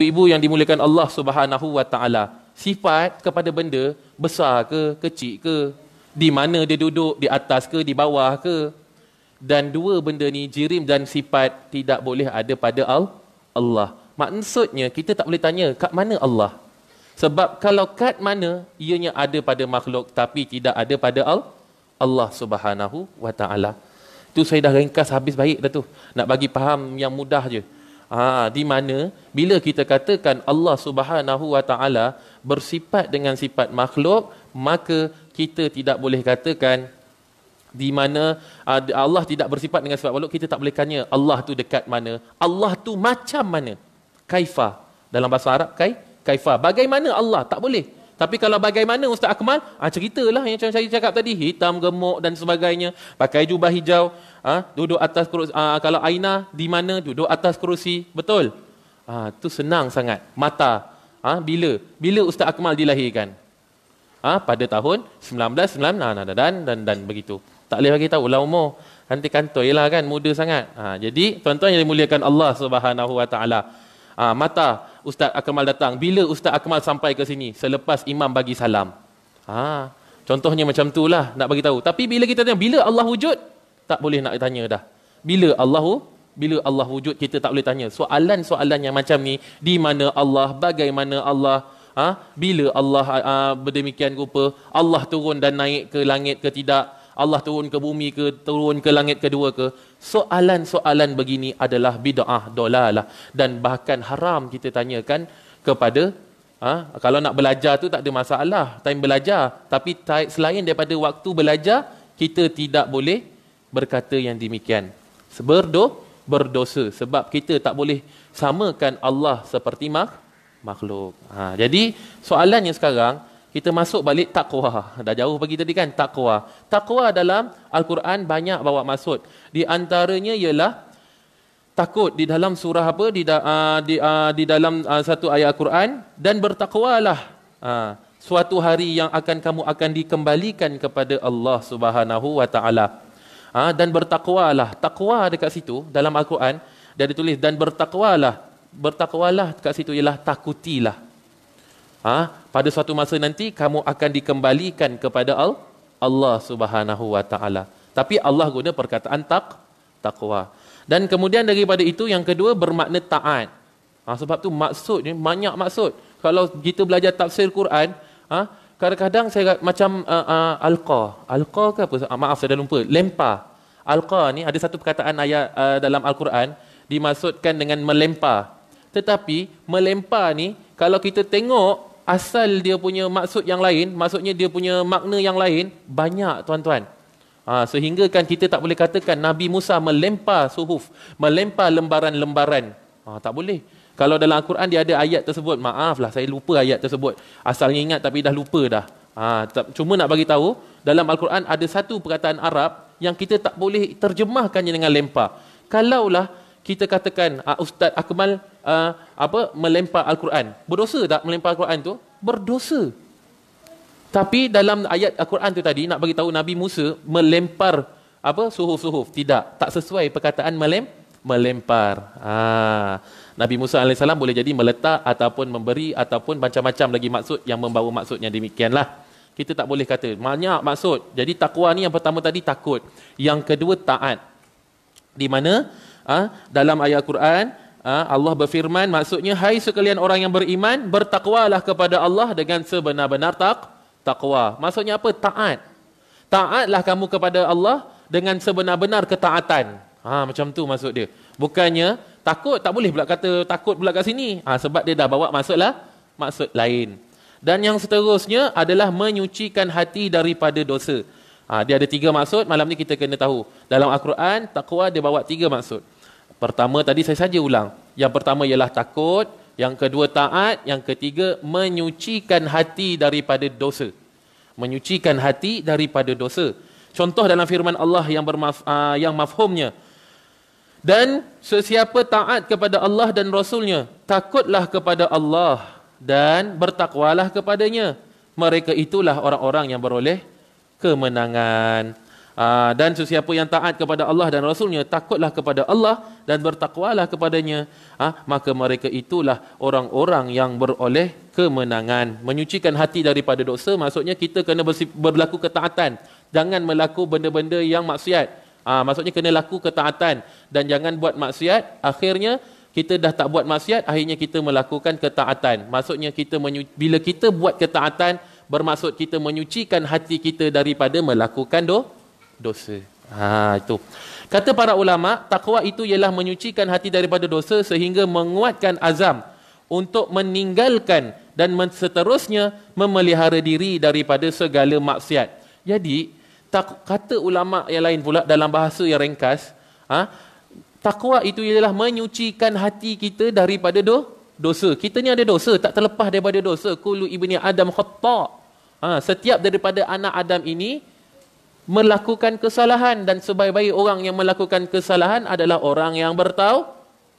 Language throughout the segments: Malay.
ibu-ibu yang dimuliakan Allah Subhanahu Wa Taala. Sifat kepada benda besar ke, kecil ke, di mana dia duduk, di atas ke, di bawah ke. Dan dua benda ni jirim dan sifat tidak boleh ada pada Al Allah. Maksudnya kita tak boleh tanya kat mana Allah. Sebab kalau kat mana ianya ada pada makhluk tapi tidak ada pada Al Allah Subhanahu Wa Taala. Tu saya dah ringkas habis baik dah tu. Nak bagi faham yang mudah je. Ha, di mana bila kita katakan Allah Subhanahu Wa Taala bersifat dengan sifat makhluk, maka kita tidak boleh katakan di mana ha, Allah tidak bersifat dengan sifat makhluk, kita tak boleh tanya Allah tu dekat mana? Allah tu macam mana? Kaifa dalam bahasa Arab kai kaifa bagaimana Allah tak boleh tapi kalau bagaimana Ustaz Akmal? Ha, ceritalah yang macam saya cakap tadi. Hitam, gemuk dan sebagainya. Pakai jubah hijau. Ha, duduk atas kerusi. Ha, kalau Aina di mana? Duduk atas kerusi. Betul? Itu ha, senang sangat. Mata. Ha, bila? Bila Ustaz Akmal dilahirkan? Ha, pada tahun 1996 dan, dan, dan, dan begitu. Tak boleh bagi tahu lah umur. Nanti kantor ialah kan muda sangat. Ha, jadi tuan-tuan yang dimuliakan Allah Subhanahu Wa Taala. mata. Ustaz Akmal datang? Bila Ustaz Akmal sampai ke sini? Selepas imam bagi salam. Ha. Contohnya macam itulah nak bagi tahu. Tapi bila kita tanya bila Allah wujud? Tak boleh nak tanya dah. Bila Allah bila Allah wujud kita tak boleh tanya. Soalan-soalan yang macam ni di mana Allah, bagaimana Allah Ha? Bila Allah ha, ha berdemikian rupa Allah turun dan naik ke langit ke tidak Allah turun ke bumi ke, turun ke langit kedua ke. Soalan-soalan begini adalah bida'ah, dolalah. Dan bahkan haram kita tanyakan kepada, ha? kalau nak belajar tu tak ada masalah, time belajar. Tapi selain daripada waktu belajar, kita tidak boleh berkata yang demikian. Berdo, berdosa. Sebab kita tak boleh samakan Allah seperti makhluk. Ha, jadi soalannya sekarang, kita masuk balik takwa. Dah jauh pergi tadi kan takwa. Takwa dalam Al-Quran banyak bawa maksud. Di antaranya ialah takut di dalam surah apa di da, uh, di, uh, di dalam uh, satu ayat Al-Quran dan bertakwalah. Uh, suatu hari yang akan kamu akan dikembalikan kepada Allah Subhanahu wa taala. Ha, dan bertakwalah. Takwa dekat situ dalam Al-Quran dia ditulis dan bertakwalah. Bertakwalah dekat situ ialah takutilah ha? pada suatu masa nanti kamu akan dikembalikan kepada Allah Subhanahu wa taala. Tapi Allah guna perkataan tak takwa. Dan kemudian daripada itu yang kedua bermakna taat. Ha, sebab tu maksud ni banyak maksud. Kalau kita belajar tafsir Quran, ha, kadang-kadang saya macam uh, uh, alqa. Alqa ke apa? Ha, maaf saya dah lupa. Lempa Alqa ni ada satu perkataan ayat uh, dalam Al-Quran dimaksudkan dengan melempa. Tetapi melempa ni kalau kita tengok asal dia punya maksud yang lain, maksudnya dia punya makna yang lain, banyak tuan-tuan. Ha, sehingga kan kita tak boleh katakan Nabi Musa melempar suhuf, melempar lembaran-lembaran. Ha, tak boleh. Kalau dalam Al-Quran dia ada ayat tersebut, maaflah saya lupa ayat tersebut. Asal ingat tapi dah lupa dah. Ha, tak, cuma nak bagi tahu, dalam Al-Quran ada satu perkataan Arab yang kita tak boleh terjemahkannya dengan lempar. Kalaulah kita katakan, ah, Ustaz Akmal uh, apa melempar al-Quran. Berdosa tak melempar al-Quran tu? Berdosa. Tapi dalam ayat al-Quran tu tadi nak bagi tahu Nabi Musa melempar apa suhuf-suhuf. Tidak, tak sesuai perkataan melem melempar. Ha. Nabi Musa AS boleh jadi meletak ataupun memberi ataupun macam-macam lagi maksud yang membawa maksudnya demikianlah. Kita tak boleh kata banyak maksud. Jadi takwa ni yang pertama tadi takut. Yang kedua taat. Di mana ha, dalam ayat Al Quran Ha? Allah berfirman maksudnya hai sekalian orang yang beriman bertakwalah kepada Allah dengan sebenar-benar tak takwa. Maksudnya apa? Taat. Taatlah kamu kepada Allah dengan sebenar-benar ketaatan. Ha macam tu maksud dia. Bukannya takut tak boleh pula kata takut pula kat sini. Ha, sebab dia dah bawa maksudlah maksud lain. Dan yang seterusnya adalah menyucikan hati daripada dosa. Ha, dia ada tiga maksud. Malam ni kita kena tahu. Dalam Al-Quran, takwa dia bawa tiga maksud. Pertama tadi saya saja ulang. Yang pertama ialah takut, yang kedua taat, yang ketiga menyucikan hati daripada dosa. Menyucikan hati daripada dosa. Contoh dalam firman Allah yang bermaf ah, yang mafhumnya dan sesiapa taat kepada Allah dan Rasulnya, takutlah kepada Allah dan bertakwalah kepadanya. Mereka itulah orang-orang yang beroleh kemenangan. Ah, dan sesiapa yang taat kepada Allah dan Rasulnya takutlah kepada Allah dan bertakwalah kepadanya ah, maka mereka itulah orang-orang yang beroleh kemenangan menyucikan hati daripada dosa maksudnya kita kena berlaku ketaatan jangan melaku benda-benda yang maksiat ah, maksudnya kena laku ketaatan dan jangan buat maksiat akhirnya kita dah tak buat maksiat akhirnya kita melakukan ketaatan maksudnya kita bila kita buat ketaatan bermaksud kita menyucikan hati kita daripada melakukan dosa dosa. Ha itu. Kata para ulama, takwa itu ialah menyucikan hati daripada dosa sehingga menguatkan azam untuk meninggalkan dan seterusnya memelihara diri daripada segala maksiat. Jadi, tak, kata ulama yang lain pula dalam bahasa yang ringkas, ha, takwa itu ialah menyucikan hati kita daripada do, dosa. Kita ni ada dosa, tak terlepas daripada dosa. Kulu ibni Adam khatta. Ha, setiap daripada anak Adam ini, melakukan kesalahan dan sebaik-baik orang yang melakukan kesalahan adalah orang yang bertau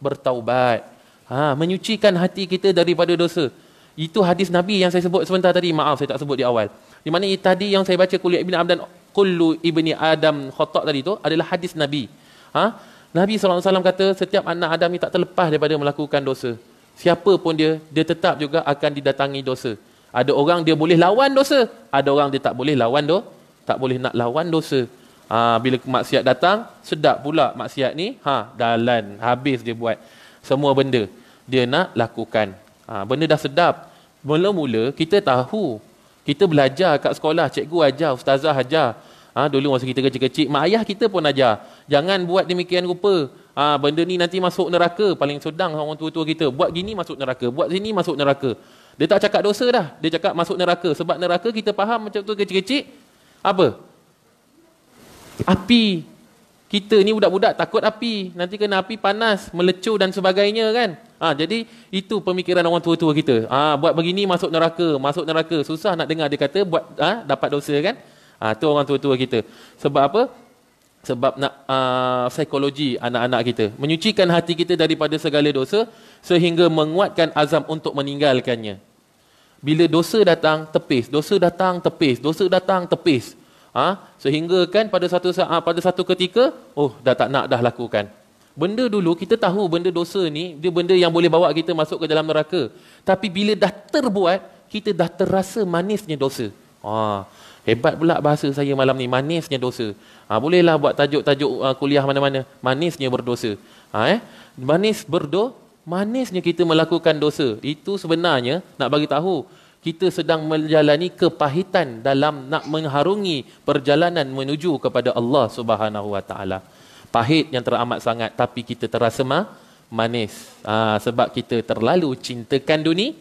bertaubat. Ha, menyucikan hati kita daripada dosa. Itu hadis Nabi yang saya sebut sebentar tadi. Maaf saya tak sebut di awal. Di mana tadi yang saya baca kuliah Ibn Abdan Kullu Ibni Adam Khotok tadi itu adalah hadis Nabi. Ha? Nabi SAW kata setiap anak Adam ni tak terlepas daripada melakukan dosa. Siapa pun dia, dia tetap juga akan didatangi dosa. Ada orang dia boleh lawan dosa. Ada orang dia tak boleh lawan dosa tak boleh nak lawan dosa. Ha, bila maksiat datang, sedap pula maksiat ni, ha, dalan, habis dia buat semua benda dia nak lakukan. Ha, benda dah sedap. Mula-mula kita tahu, kita belajar kat sekolah, cikgu ajar, ustazah ajar. Ha, dulu masa kita kecil-kecil, mak ayah kita pun ajar. Jangan buat demikian rupa. Ha, benda ni nanti masuk neraka, paling sedang orang tua-tua kita. Buat gini masuk neraka, buat sini masuk neraka. Dia tak cakap dosa dah, dia cakap masuk neraka. Sebab neraka kita faham macam tu kecil-kecil, apa? Api. Kita ni budak-budak takut api. Nanti kena api panas, melecur dan sebagainya kan? Ha, jadi itu pemikiran orang tua-tua kita. Ha, buat begini masuk neraka, masuk neraka. Susah nak dengar dia kata buat ha, dapat dosa kan? Ha, itu orang tua-tua kita. Sebab apa? Sebab nak uh, psikologi anak-anak kita. Menyucikan hati kita daripada segala dosa sehingga menguatkan azam untuk meninggalkannya. Bila dosa datang, tepis. Dosa datang, tepis. Dosa datang, tepis. Ah, ha? Sehingga kan pada satu ha, pada satu ketika, oh dah tak nak dah lakukan. Benda dulu, kita tahu benda dosa ni, dia benda yang boleh bawa kita masuk ke dalam neraka. Tapi bila dah terbuat, kita dah terasa manisnya dosa. Ah, ha. Hebat pula bahasa saya malam ni, manisnya dosa. Ha, bolehlah buat tajuk-tajuk ha, kuliah mana-mana, manisnya berdosa. Ha, eh? Manis berdosa, manisnya kita melakukan dosa itu sebenarnya nak bagi tahu kita sedang menjalani kepahitan dalam nak mengharungi perjalanan menuju kepada Allah Subhanahu Wa Taala pahit yang teramat sangat tapi kita terasa ma manis ha, sebab kita terlalu cintakan dunia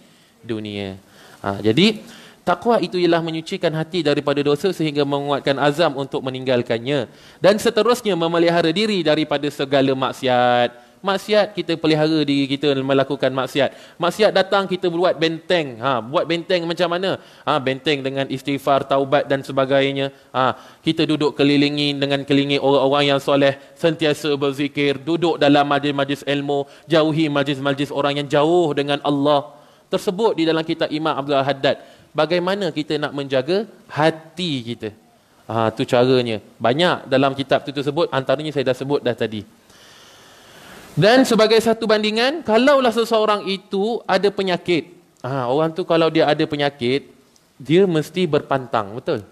dunia ah, ha, jadi Takwa itu ialah menyucikan hati daripada dosa sehingga menguatkan azam untuk meninggalkannya. Dan seterusnya memelihara diri daripada segala maksiat maksiat kita pelihara diri kita melakukan maksiat maksiat datang kita buat benteng ha buat benteng macam mana ha benteng dengan istighfar taubat dan sebagainya ha kita duduk kelilingi dengan kelilingi orang-orang yang soleh sentiasa berzikir duduk dalam majlis-majlis ilmu jauhi majlis-majlis orang yang jauh dengan Allah tersebut di dalam kitab Imam Abdul Haddad bagaimana kita nak menjaga hati kita ha tu caranya banyak dalam kitab itu tersebut antaranya saya dah sebut dah tadi dan sebagai satu bandingan, kalaulah seseorang itu ada penyakit. Ha, orang tu kalau dia ada penyakit, dia mesti berpantang, betul?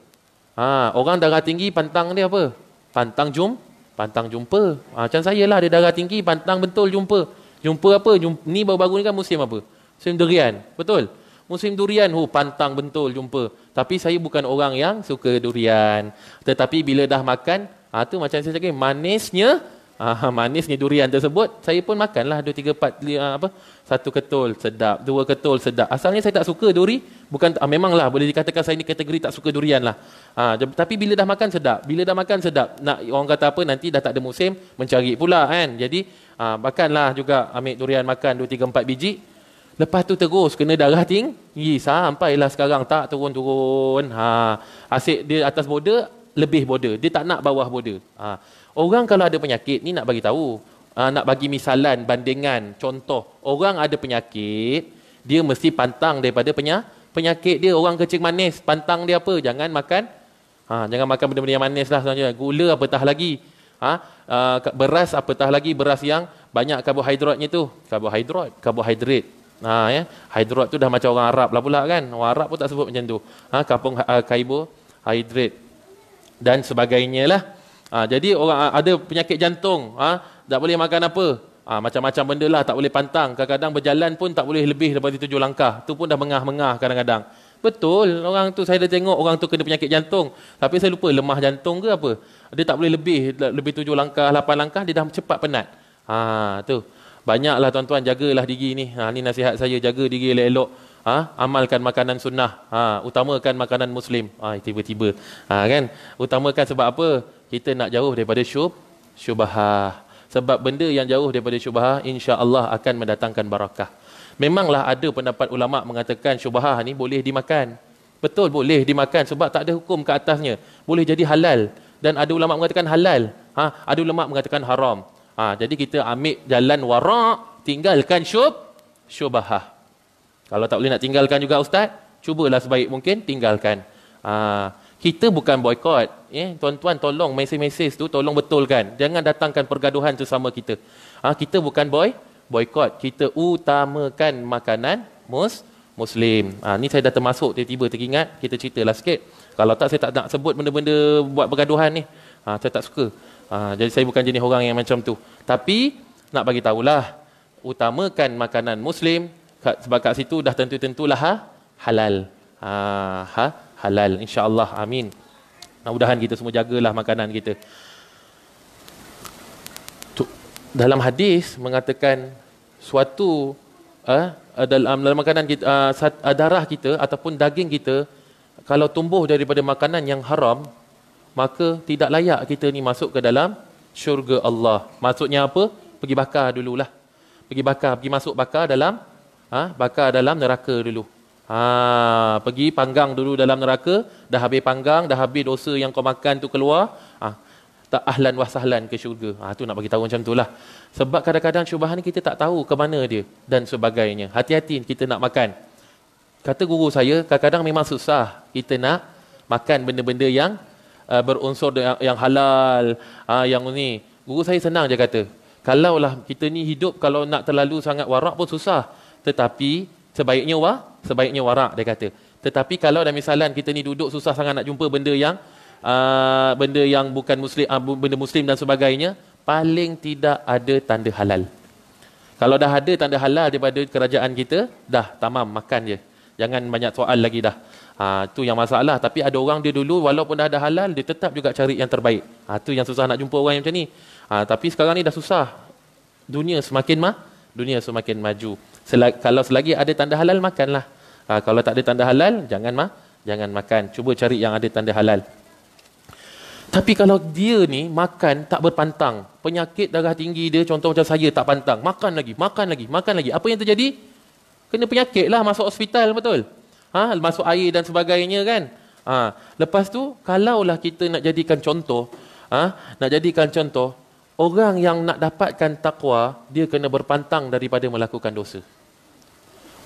Ha, orang darah tinggi, pantang dia apa? Pantang jum, pantang jumpa. Ha, macam saya lah, ada darah tinggi, pantang betul jumpa. Jumpa apa? Jumpa, ni baru-baru ni kan musim apa? Musim durian, betul? Musim durian, oh, pantang betul jumpa. Tapi saya bukan orang yang suka durian. Tetapi bila dah makan, ha, tu macam saya cakap, manisnya uh, manisnya durian tersebut, saya pun makanlah dua tiga empat uh, apa satu ketul sedap, dua ketul sedap. Asalnya saya tak suka duri, bukan uh, memanglah boleh dikatakan saya ni kategori tak suka durian lah. Ah, tapi bila dah makan sedap, bila dah makan sedap, nak orang kata apa nanti dah tak ada musim mencari pula kan. Jadi uh, makanlah juga ambil durian makan dua tiga empat biji. Lepas tu terus kena darah tinggi sampailah sekarang tak turun-turun. Ha, asyik dia atas border, lebih border. Dia tak nak bawah border. Ha. Orang kalau ada penyakit, ni nak bagi tahu. Uh, nak bagi misalan, bandingan, contoh. Orang ada penyakit, dia mesti pantang daripada penyak, penyakit dia. Orang kecil manis, pantang dia apa? Jangan makan. Ha, jangan makan benda-benda yang manis lah. Sebenarnya. Gula apatah lagi. Ha? Uh, beras apatah lagi. Beras yang banyak karbohidratnya tu. Karbohidrat, karbohidrat. Ha, ya? Hidrat tu dah macam orang Arab lah pula kan. Orang Arab pun tak sebut macam tu. Ha, kapung uh, ha, kaibo, hidrat dan sebagainya lah. Ha, jadi orang ah, ada penyakit jantung, ha, tak boleh makan apa. Ha, macam-macam benda lah, tak boleh pantang. Kadang-kadang berjalan pun tak boleh lebih daripada tujuh langkah. Itu pun dah mengah-mengah kadang-kadang. Betul, orang tu saya dah tengok orang tu kena penyakit jantung. Tapi saya lupa lemah jantung ke apa. Dia tak boleh lebih, lebih tujuh langkah, lapan langkah, dia dah cepat penat. Ha, tu. Banyaklah tuan-tuan, jagalah diri ni. Ha, ni nasihat saya, jaga diri elok-elok. Ha, amalkan makanan sunnah. Ha, utamakan makanan muslim. tiba tiba-tiba. Ha, kan? Utamakan sebab apa? kita nak jauh daripada syub, syubahah. Sebab benda yang jauh daripada syubahah, insya Allah akan mendatangkan barakah. Memanglah ada pendapat ulama' mengatakan syubahah ni boleh dimakan. Betul boleh dimakan sebab tak ada hukum ke atasnya. Boleh jadi halal. Dan ada ulama' mengatakan halal. Ha? Ada ulama' mengatakan haram. Ha, jadi kita ambil jalan warak, tinggalkan syub, syubahah. Kalau tak boleh nak tinggalkan juga Ustaz, cubalah sebaik mungkin tinggalkan. Haa kita bukan boikot. Ya, tuan-tuan tolong mesej-mesej tu tolong betulkan. Jangan datangkan pergaduhan tu sama kita. Ha, kita bukan boy, boikot. Kita utamakan makanan mus Muslim. Ha, ni saya dah termasuk tiba-tiba teringat. Kita ceritalah sikit. Kalau tak saya tak nak sebut benda-benda buat pergaduhan ni. Ha, saya tak suka. Ha, jadi saya bukan jenis orang yang macam tu. Tapi nak bagi tahulah utamakan makanan muslim sebab kat situ dah tentu-tentulah ha? halal. Ha, ha? halal insyaallah amin mudah-mudahan kita semua jagalah makanan kita dalam hadis mengatakan suatu uh, eh, eh, dalam, eh, dalam makanan kita uh, darah kita ataupun daging kita kalau tumbuh daripada makanan yang haram maka tidak layak kita ni masuk ke dalam syurga Allah maksudnya apa pergi bakar dululah pergi bakar pergi masuk bakar dalam ha bakar dalam neraka dulu Ha, pergi panggang dulu dalam neraka, dah habis panggang, dah habis dosa yang kau makan tu keluar, ha, tak ahlan wasahlan ke syurga. Ah ha, tu nak bagi tahu macam itulah. Sebab kadang-kadang syubhan ni kita tak tahu ke mana dia dan sebagainya. Hati-hati kita nak makan. Kata guru saya, kadang-kadang memang susah kita nak makan benda-benda yang uh, berunsur yang, yang halal, ah yang ni. Guru saya senang je kata. Kalaulah kita ni hidup kalau nak terlalu sangat warak pun susah. Tetapi sebaiknya wah sebaiknya warak dia kata tetapi kalau dah misalan kita ni duduk susah sangat nak jumpa benda yang uh, benda yang bukan muslim uh, benda muslim dan sebagainya paling tidak ada tanda halal kalau dah ada tanda halal daripada kerajaan kita dah tamam makan je jangan banyak soal lagi dah ha, tu yang masalah tapi ada orang dia dulu walaupun dah ada halal dia tetap juga cari yang terbaik ha, tu yang susah nak jumpa orang yang macam ni ha, tapi sekarang ni dah susah dunia semakin mah dunia semakin maju Selag, kalau selagi ada tanda halal makanlah Ha, kalau tak ada tanda halal, jangan mah, jangan makan. Cuba cari yang ada tanda halal. Tapi kalau dia ni makan tak berpantang, penyakit darah tinggi dia contoh macam saya tak pantang, makan lagi, makan lagi, makan lagi. Apa yang terjadi? Kena penyakit lah masuk hospital betul. Ha, masuk air dan sebagainya kan. Ha, lepas tu kalaulah kita nak jadikan contoh, ha, nak jadikan contoh, orang yang nak dapatkan takwa, dia kena berpantang daripada melakukan dosa.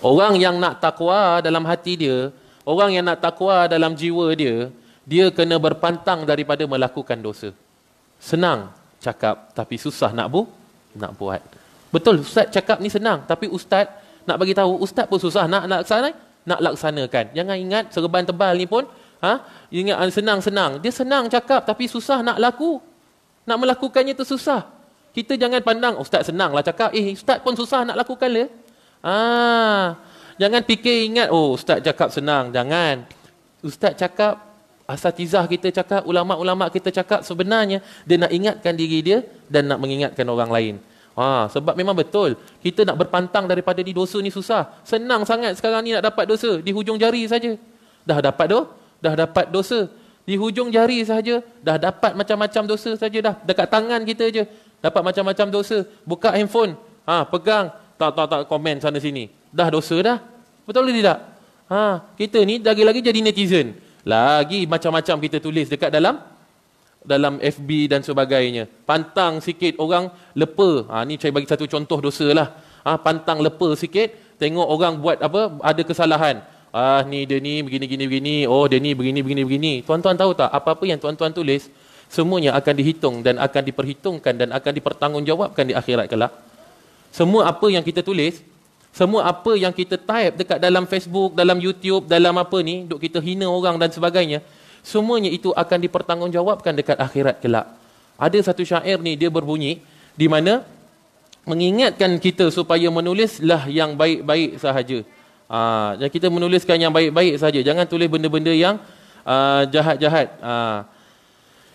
Orang yang nak takwa dalam hati dia, orang yang nak takwa dalam jiwa dia, dia kena berpantang daripada melakukan dosa. Senang cakap tapi susah nak bu nak buat. Betul ustaz cakap ni senang tapi ustaz nak bagi tahu ustaz pun susah nak nak laksana nak laksanakan. Jangan ingat serban tebal ni pun ha ingat ah, senang-senang. Dia senang cakap tapi susah nak laku. Nak melakukannya tu susah. Kita jangan pandang ustaz senanglah cakap eh ustaz pun susah nak lakukan le. Ah, jangan fikir ingat, oh ustaz cakap senang. Jangan. Ustaz cakap, asatizah kita cakap, ulama-ulama kita cakap sebenarnya dia nak ingatkan diri dia dan nak mengingatkan orang lain. Ha, sebab memang betul kita nak berpantang daripada ni dosa ni susah. Senang sangat sekarang ni nak dapat dosa di hujung jari saja. Dah dapat doh, dah dapat dosa di hujung jari saja dah dapat macam-macam dosa saja dah dekat tangan kita je dapat macam-macam dosa buka handphone ha pegang tak tak tak komen sana sini. Dah dosa dah. Betul ke tidak? Ha, kita ni lagi-lagi jadi netizen. Lagi macam-macam kita tulis dekat dalam dalam FB dan sebagainya. Pantang sikit orang lepa. Ha, ni saya bagi satu contoh dosa lah. Ha, pantang lepa sikit. Tengok orang buat apa, ada kesalahan. Ah ni dia ni begini gini begini. Oh dia ni begini begini begini. Tuan-tuan tahu tak apa-apa yang tuan-tuan tulis semuanya akan dihitung dan akan diperhitungkan dan akan dipertanggungjawabkan di akhirat kelak. Semua apa yang kita tulis, semua apa yang kita type dekat dalam Facebook, dalam YouTube, dalam apa ni, duk kita hina orang dan sebagainya, semuanya itu akan dipertanggungjawabkan dekat akhirat kelak. Ada satu syair ni dia berbunyi di mana mengingatkan kita supaya menulislah yang baik-baik sahaja. Ah, kita menuliskan yang baik-baik sahaja. Jangan tulis benda-benda yang ah, jahat-jahat. Ah,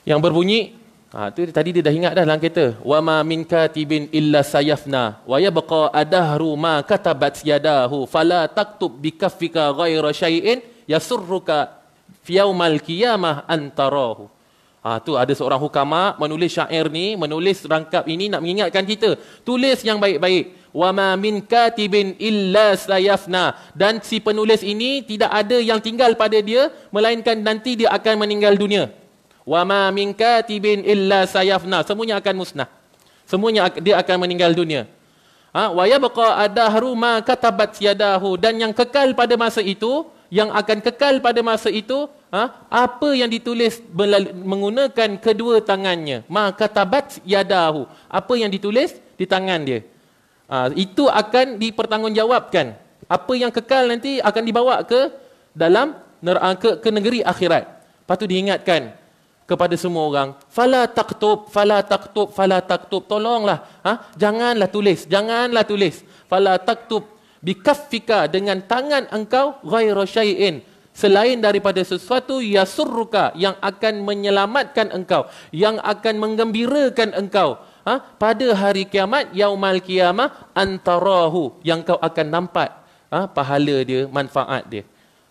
yang berbunyi Ha, tu tadi dia dah ingat dah dalam kereta. Wa ma min katibin illa sayafna wa yabqa adahru ma katabat yadahu fala taktub bi kaffika ghaira shay'in yasurruka fi yaumil qiyamah antarahu. Ha, tu ada seorang hukama menulis syair ni, menulis rangkap ini nak mengingatkan kita. Tulis yang baik-baik. Wa ma min katibin illa sayafna dan si penulis ini tidak ada yang tinggal pada dia melainkan nanti dia akan meninggal dunia wa ma min katibin illa sayafna semuanya akan musnah semuanya dia akan meninggal dunia ha wa yabqa adahru ma katabat yadahu dan yang kekal pada masa itu yang akan kekal pada masa itu ha? apa yang ditulis melalui, menggunakan kedua tangannya ma katabat yadahu apa yang ditulis di tangan dia ha, itu akan dipertanggungjawabkan apa yang kekal nanti akan dibawa ke dalam neraka ke, ke negeri akhirat patut diingatkan kepada semua orang fala taktub fala taktub fala taktub tolonglah ha? janganlah tulis janganlah tulis fala taktub bi kaffika dengan tangan engkau ghairu syai'in selain daripada sesuatu yasurruka yang akan menyelamatkan engkau yang akan menggembirakan engkau ha? pada hari kiamat yaumal qiyamah antarahu yang kau akan nampak ha? pahala dia manfaat dia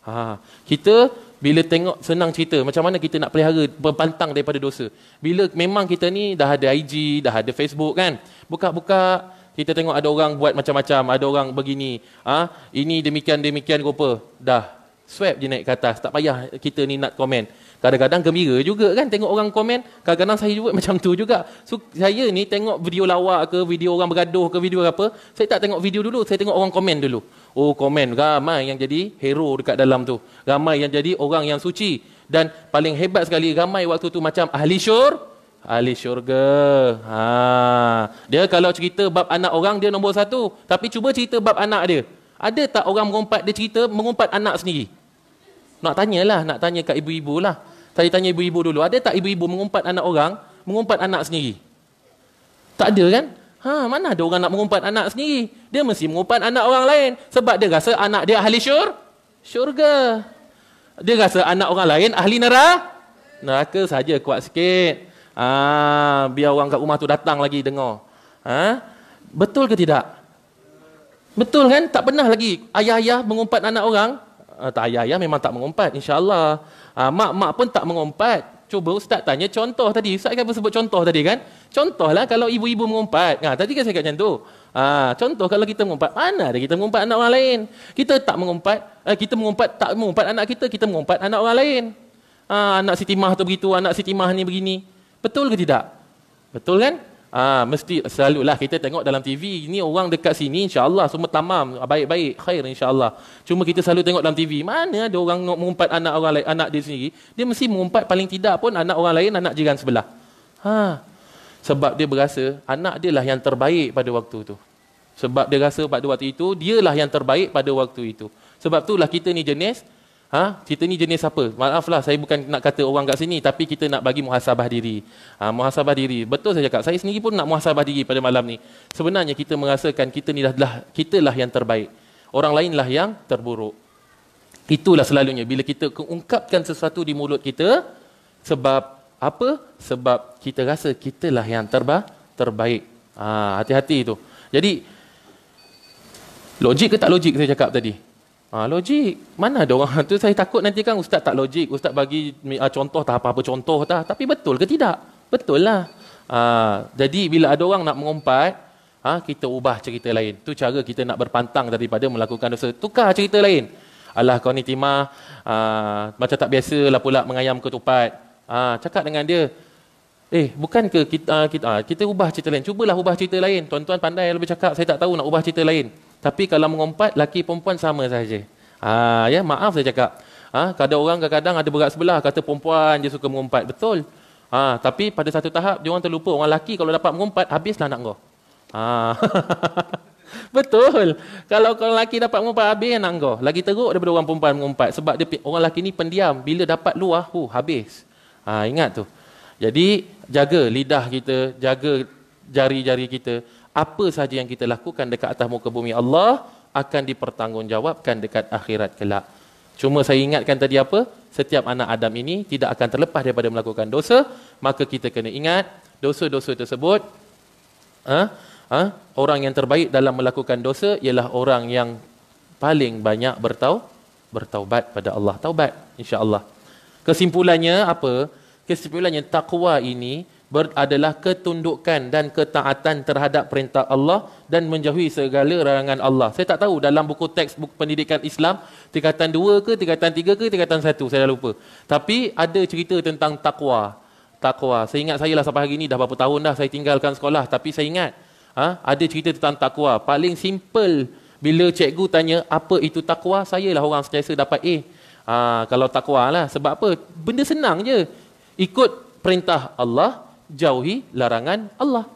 ha kita bila tengok senang cerita macam mana kita nak pelihara berpantang daripada dosa. Bila memang kita ni dah ada IG, dah ada Facebook kan. Buka-buka kita tengok ada orang buat macam-macam, ada orang begini. Ah, ha? ini demikian demikian rupa. Dah swipe je naik ke atas. Tak payah kita ni nak komen. Kadang-kadang gembira juga kan tengok orang komen. Kadang-kadang saya juga macam tu juga. So, saya ni tengok video lawak ke, video orang bergaduh ke, video apa. Saya tak tengok video dulu, saya tengok orang komen dulu. Oh komen ramai yang jadi hero dekat dalam tu. Ramai yang jadi orang yang suci dan paling hebat sekali ramai waktu tu macam ahli syur ahli syurga. Ha. Dia kalau cerita bab anak orang dia nombor satu. Tapi cuba cerita bab anak dia. Ada tak orang mengumpat dia cerita mengumpat anak sendiri? Nak tanya lah, nak tanya kat ibu-ibu lah. Saya tanya ibu-ibu dulu. Ada tak ibu-ibu mengumpat anak orang, mengumpat anak sendiri? Tak ada kan? Ha, mana ada orang nak mengumpat anak sendiri? Dia mesti mengumpat anak orang lain. Sebab dia rasa anak dia ahli syur? syurga. Dia rasa anak orang lain ahli neraka? Neraka saja kuat sikit. Ha, biar orang kat rumah tu datang lagi dengar. Ha? Betul ke tidak? Betul kan? Tak pernah lagi ayah-ayah mengumpat anak orang? Uh, tak ayah-ayah memang tak mengumpat insyaAllah. Ha, mak-mak pun tak mengumpat. Cuba ustaz tanya contoh tadi. Ustaz kan sebut contoh tadi kan? Contohlah kalau ibu-ibu mengumpat. Ha, tadi kan saya kata macam tu. Ha, contoh kalau kita mengumpat, mana ada kita mengumpat anak orang lain? Kita tak mengumpat, eh, kita mengumpat tak mengumpat anak kita, kita mengumpat anak orang lain. Ha, anak Siti Mah tu begitu, anak Siti Mah ni begini. Betul ke tidak? Betul kan? Ha, mesti selalu lah kita tengok dalam TV, ni orang dekat sini insyaAllah semua tamam, baik-baik, khair insyaAllah. Cuma kita selalu tengok dalam TV, mana ada orang mengumpat anak orang lain, anak dia sendiri. Dia mesti mengumpat paling tidak pun anak orang lain, anak jiran sebelah. Haa. Sebab dia berasa anak dia lah yang terbaik pada waktu itu. Sebab dia rasa pada waktu itu, dialah yang terbaik pada waktu itu. Sebab itulah kita ni jenis, ha? kita ni jenis apa? Maaflah, saya bukan nak kata orang kat sini, tapi kita nak bagi muhasabah diri. Ha, muhasabah diri, betul saya cakap. Saya sendiri pun nak muhasabah diri pada malam ni. Sebenarnya kita merasakan kita ni dah, dah kita lah yang terbaik. Orang lain lah yang terburuk. Itulah selalunya, bila kita keungkapkan sesuatu di mulut kita, sebab apa? Sebab kita rasa kitalah yang terba terbaik. Ha, hati-hati itu. Jadi, logik ke tak logik saya cakap tadi? Ha, logik. Mana ada orang tu saya takut nanti kan ustaz tak logik. Ustaz bagi uh, contoh tak apa-apa contoh tak. Tapi betul ke tidak? Betul lah. Ha, jadi, bila ada orang nak mengumpat, ha, kita ubah cerita lain. Tu cara kita nak berpantang daripada melakukan dosa. Tukar cerita lain. Alah kau ni timah, uh, macam tak biasa lah pula mengayam ketupat. Ha, cakap dengan dia, eh bukan ke kita, uh, kita, uh, kita ubah cerita lain, cubalah ubah cerita lain. Tuan-tuan pandai lebih cakap, saya tak tahu nak ubah cerita lain. Tapi kalau mengumpat, laki perempuan sama sahaja. Ha, ya, maaf saya cakap. Ha, kadang orang kadang-kadang ada berat sebelah, kata perempuan dia suka mengumpat Betul. Ha, tapi pada satu tahap, dia orang terlupa. Orang laki kalau dapat mengumpat habislah nak kau. Ha. Betul. Kalau kau lelaki dapat mengumpat habis nak kau. Lagi teruk daripada orang perempuan mengumpat sebab dia orang lelaki ni pendiam. Bila dapat luah, hu uh, habis. Ha, ingat tu. Jadi jaga lidah kita, jaga jari-jari kita. Apa sahaja yang kita lakukan dekat atas muka bumi Allah akan dipertanggungjawabkan dekat akhirat kelak. Cuma saya ingatkan tadi apa? Setiap anak Adam ini tidak akan terlepas daripada melakukan dosa, maka kita kena ingat dosa-dosa tersebut. Ha? Ha? Orang yang terbaik dalam melakukan dosa ialah orang yang paling banyak bertau bertaubat pada Allah. Taubat insya-Allah. Kesimpulannya apa? Kesimpulannya takwa ini ber, adalah ketundukan dan ketaatan terhadap perintah Allah dan menjauhi segala larangan Allah. Saya tak tahu dalam buku teks buku pendidikan Islam tingkatan dua ke tingkatan tiga ke tingkatan satu saya dah lupa. Tapi ada cerita tentang takwa. Takwa. Saya ingat saya lah sampai hari ini dah berapa tahun dah saya tinggalkan sekolah tapi saya ingat ha, ada cerita tentang takwa. Paling simple bila cikgu tanya apa itu takwa, saya lah orang sentiasa dapat A. Eh, Ah, kalau takwa lah. Sebab apa? Benda senang je. Ikut perintah Allah, jauhi larangan Allah.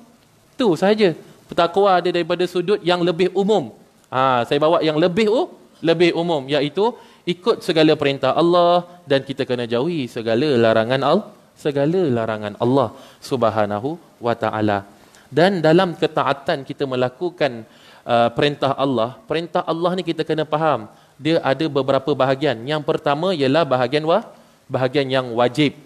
Tu sahaja. Petakwa ada daripada sudut yang lebih umum. Ah, saya bawa yang lebih oh, lebih umum. Iaitu ikut segala perintah Allah dan kita kena jauhi segala larangan Allah. Segala larangan Allah subhanahu wa ta'ala. Dan dalam ketaatan kita melakukan uh, perintah Allah, perintah Allah ni kita kena faham dia ada beberapa bahagian. Yang pertama ialah bahagian wah, bahagian yang wajib.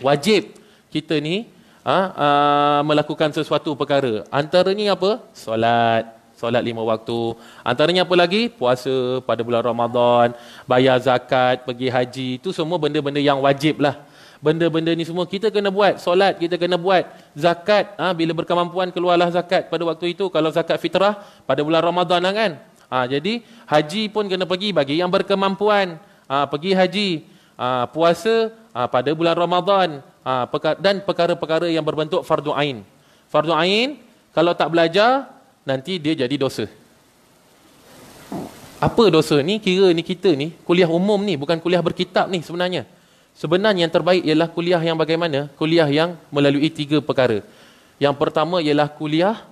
Wajib kita ni ha, uh, melakukan sesuatu perkara. Antaranya apa? Solat. Solat lima waktu. Antaranya apa lagi? Puasa pada bulan Ramadan. Bayar zakat, pergi haji. Itu semua benda-benda yang wajib lah. Benda-benda ni semua kita kena buat. Solat kita kena buat. Zakat, ha, bila berkemampuan keluarlah zakat pada waktu itu. Kalau zakat fitrah, pada bulan Ramadan lah kan? Ha, jadi haji pun kena pergi bagi yang berkemampuan ha, pergi haji ha, puasa ha, pada bulan Ramadan ha, peka, dan perkara-perkara yang berbentuk fardu ain. Fardu ain kalau tak belajar nanti dia jadi dosa. Apa dosa ni? Kira ni kita ni kuliah umum ni bukan kuliah berkitab ni sebenarnya. Sebenarnya yang terbaik ialah kuliah yang bagaimana? Kuliah yang melalui tiga perkara. Yang pertama ialah kuliah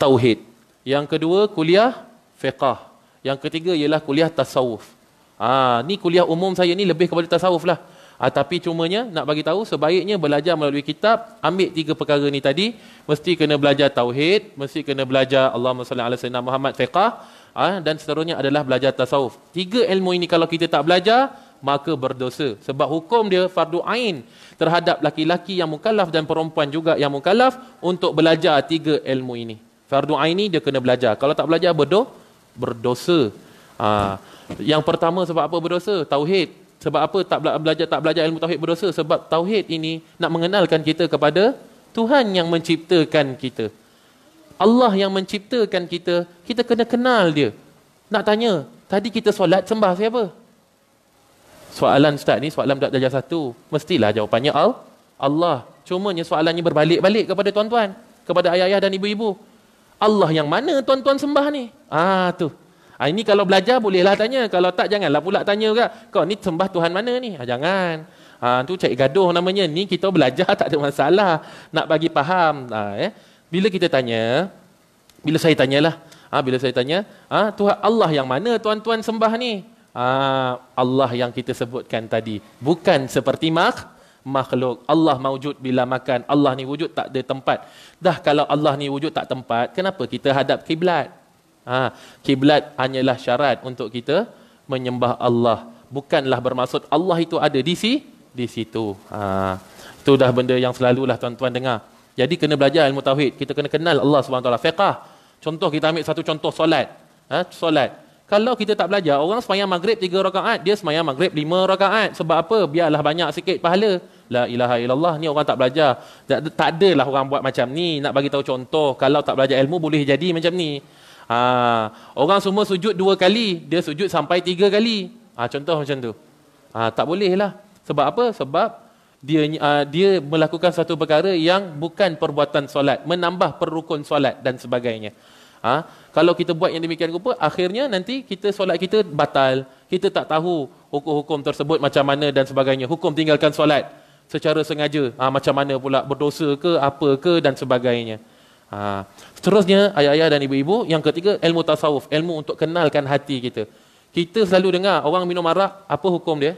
tauhid. Yang kedua kuliah fiqah. Yang ketiga ialah kuliah tasawuf. Ah, ha, ni kuliah umum saya ni lebih kepada tasawuf lah. Ha, tapi cumanya nak bagi tahu sebaiknya belajar melalui kitab ambil tiga perkara ni tadi mesti kena belajar tauhid mesti kena belajar Allah salli ala sayyidina Muhammad fiqah ha, dan seterusnya adalah belajar tasawuf tiga ilmu ini kalau kita tak belajar maka berdosa sebab hukum dia fardu ain terhadap laki-laki yang mukallaf dan perempuan juga yang mukallaf untuk belajar tiga ilmu ini Fardu ni dia kena belajar. Kalau tak belajar berdo berdosa. Aa, ah, yang pertama sebab apa berdosa? Tauhid. Sebab apa tak belajar tak belajar ilmu tauhid berdosa? Sebab tauhid ini nak mengenalkan kita kepada Tuhan yang menciptakan kita. Allah yang menciptakan kita, kita kena kenal dia. Nak tanya, tadi kita solat sembah siapa? Soalan ustaz ni, soalan budak darjah satu. Mestilah jawapannya Al Allah. Cumanya soalannya berbalik-balik kepada tuan-tuan. Kepada ayah-ayah dan ibu-ibu. Allah yang mana tuan-tuan sembah ni? Ah tu. Ah ini kalau belajar bolehlah tanya, kalau tak janganlah pula tanya juga. Kau ni sembah Tuhan mana ni? Ah jangan. Ah tu cek gaduh namanya. Ni kita belajar tak ada masalah. Nak bagi faham. Ah eh. Bila kita tanya, bila saya tanyalah. Ah bila saya tanya, ah Tuhan Allah yang mana tuan-tuan sembah ni? Ah Allah yang kita sebutkan tadi. Bukan seperti makhluk makhluk. Allah maujud bila makan. Allah ni wujud tak ada tempat. Dah kalau Allah ni wujud tak tempat, kenapa kita hadap kiblat? Ha, kiblat hanyalah syarat untuk kita menyembah Allah. Bukanlah bermaksud Allah itu ada di si di situ. Ha, itu dah benda yang selalulah tuan-tuan dengar. Jadi kena belajar ilmu tauhid. Kita kena kenal Allah swt Fiqah. Contoh kita ambil satu contoh solat. Ha, solat. Kalau kita tak belajar, orang semayang maghrib tiga rakaat, dia semayang maghrib lima rakaat. Sebab apa? Biarlah banyak sikit pahala. La ilaha illallah ni orang tak belajar. Tak, tak adalah orang buat macam ni. Nak bagi tahu contoh, kalau tak belajar ilmu boleh jadi macam ni. Ha, orang semua sujud dua kali, dia sujud sampai tiga kali. Ha, contoh macam tu. Ha, tak boleh lah. Sebab apa? Sebab dia, uh, dia melakukan satu perkara yang bukan perbuatan solat. Menambah perukun solat dan sebagainya. Ha? Kalau kita buat yang demikian rupa, akhirnya nanti kita solat kita batal. Kita tak tahu hukum-hukum tersebut macam mana dan sebagainya. Hukum tinggalkan solat secara sengaja. Ha, macam mana pula berdosa ke apa ke dan sebagainya. Ha. Seterusnya, ayah-ayah dan ibu-ibu, yang ketiga ilmu tasawuf. Ilmu untuk kenalkan hati kita. Kita selalu dengar orang minum arak, apa hukum dia?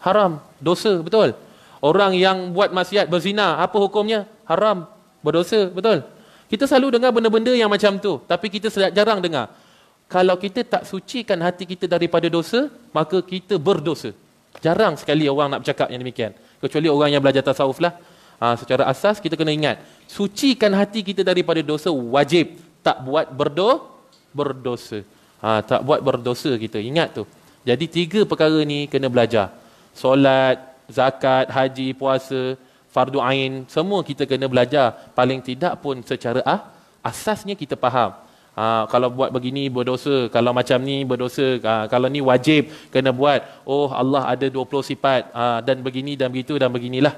Haram. Dosa, betul? Orang yang buat maksiat berzina, apa hukumnya? Haram. Berdosa, betul? Betul? Kita selalu dengar benda-benda yang macam tu. Tapi kita jarang dengar. Kalau kita tak sucikan hati kita daripada dosa, maka kita berdosa. Jarang sekali orang nak bercakap yang demikian. Kecuali orang yang belajar tasawuf lah. Ha, secara asas, kita kena ingat. Sucikan hati kita daripada dosa wajib. Tak buat berdo, berdosa. Ha, tak buat berdosa kita. Ingat tu. Jadi tiga perkara ni kena belajar. Solat, zakat, haji, Puasa fardu ain semua kita kena belajar paling tidak pun secara ah asasnya kita faham ha, kalau buat begini berdosa kalau macam ni berdosa ha, kalau ni wajib kena buat oh Allah ada 20 sifat ha, dan begini dan begitu dan beginilah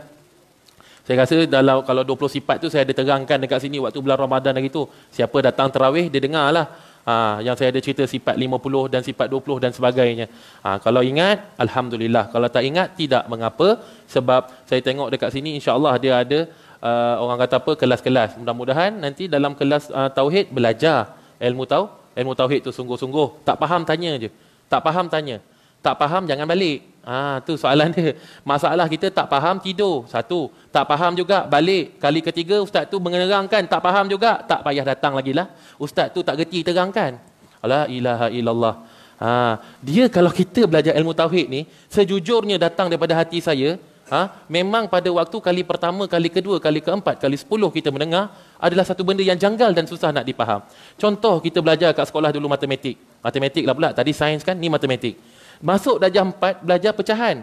saya rasa dalam kalau 20 sifat tu saya ada terangkan dekat sini waktu bulan Ramadan hari tu siapa datang terawih dia dengarlah ha, yang saya ada cerita sifat 50 dan sifat 20 dan sebagainya. Ha, kalau ingat, Alhamdulillah. Kalau tak ingat, tidak mengapa. Sebab saya tengok dekat sini, insyaAllah dia ada uh, orang kata apa, kelas-kelas. Mudah-mudahan nanti dalam kelas uh, Tauhid, belajar ilmu tau ilmu Tauhid tu sungguh-sungguh. Tak faham, tanya je. Tak faham, tanya. Tak faham jangan balik. Ah ha, tu soalan dia. Masalah kita tak faham tidur. Satu, tak faham juga balik. Kali ketiga ustaz tu mengerangkan tak faham juga tak payah datang lagi lah. Ustaz tu tak reti terangkan. La ilaha illallah. Ha, dia kalau kita belajar ilmu tauhid ni sejujurnya datang daripada hati saya ha, memang pada waktu kali pertama kali kedua kali keempat kali sepuluh kita mendengar adalah satu benda yang janggal dan susah nak dipaham contoh kita belajar kat sekolah dulu matematik matematik lah pula tadi sains kan ni matematik Masuk darjah 4 belajar pecahan.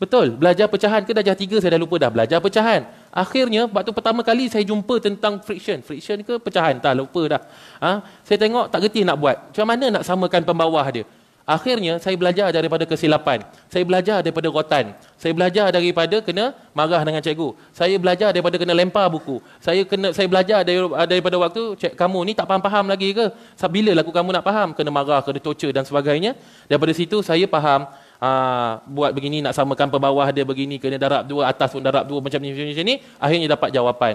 Betul, belajar pecahan ke darjah 3 saya dah lupa dah belajar pecahan. Akhirnya waktu pertama kali saya jumpa tentang friction, friction ke pecahan tak lupa dah. Ha? Saya tengok tak reti nak buat. Macam mana nak samakan pembawah dia? Akhirnya saya belajar daripada kesilapan. Saya belajar daripada rotan. Saya belajar daripada kena marah dengan cikgu. Saya belajar daripada kena lempar buku. Saya kena saya belajar ah, daripada waktu cik, kamu ni tak faham-faham lagi ke? Bila aku kamu nak faham kena marah, kena torture dan sebagainya. Daripada situ saya faham aa, ah, buat begini nak samakan pebawah dia begini kena darab dua atas pun darab dua macam ni macam ni, macam ni. akhirnya dapat jawapan.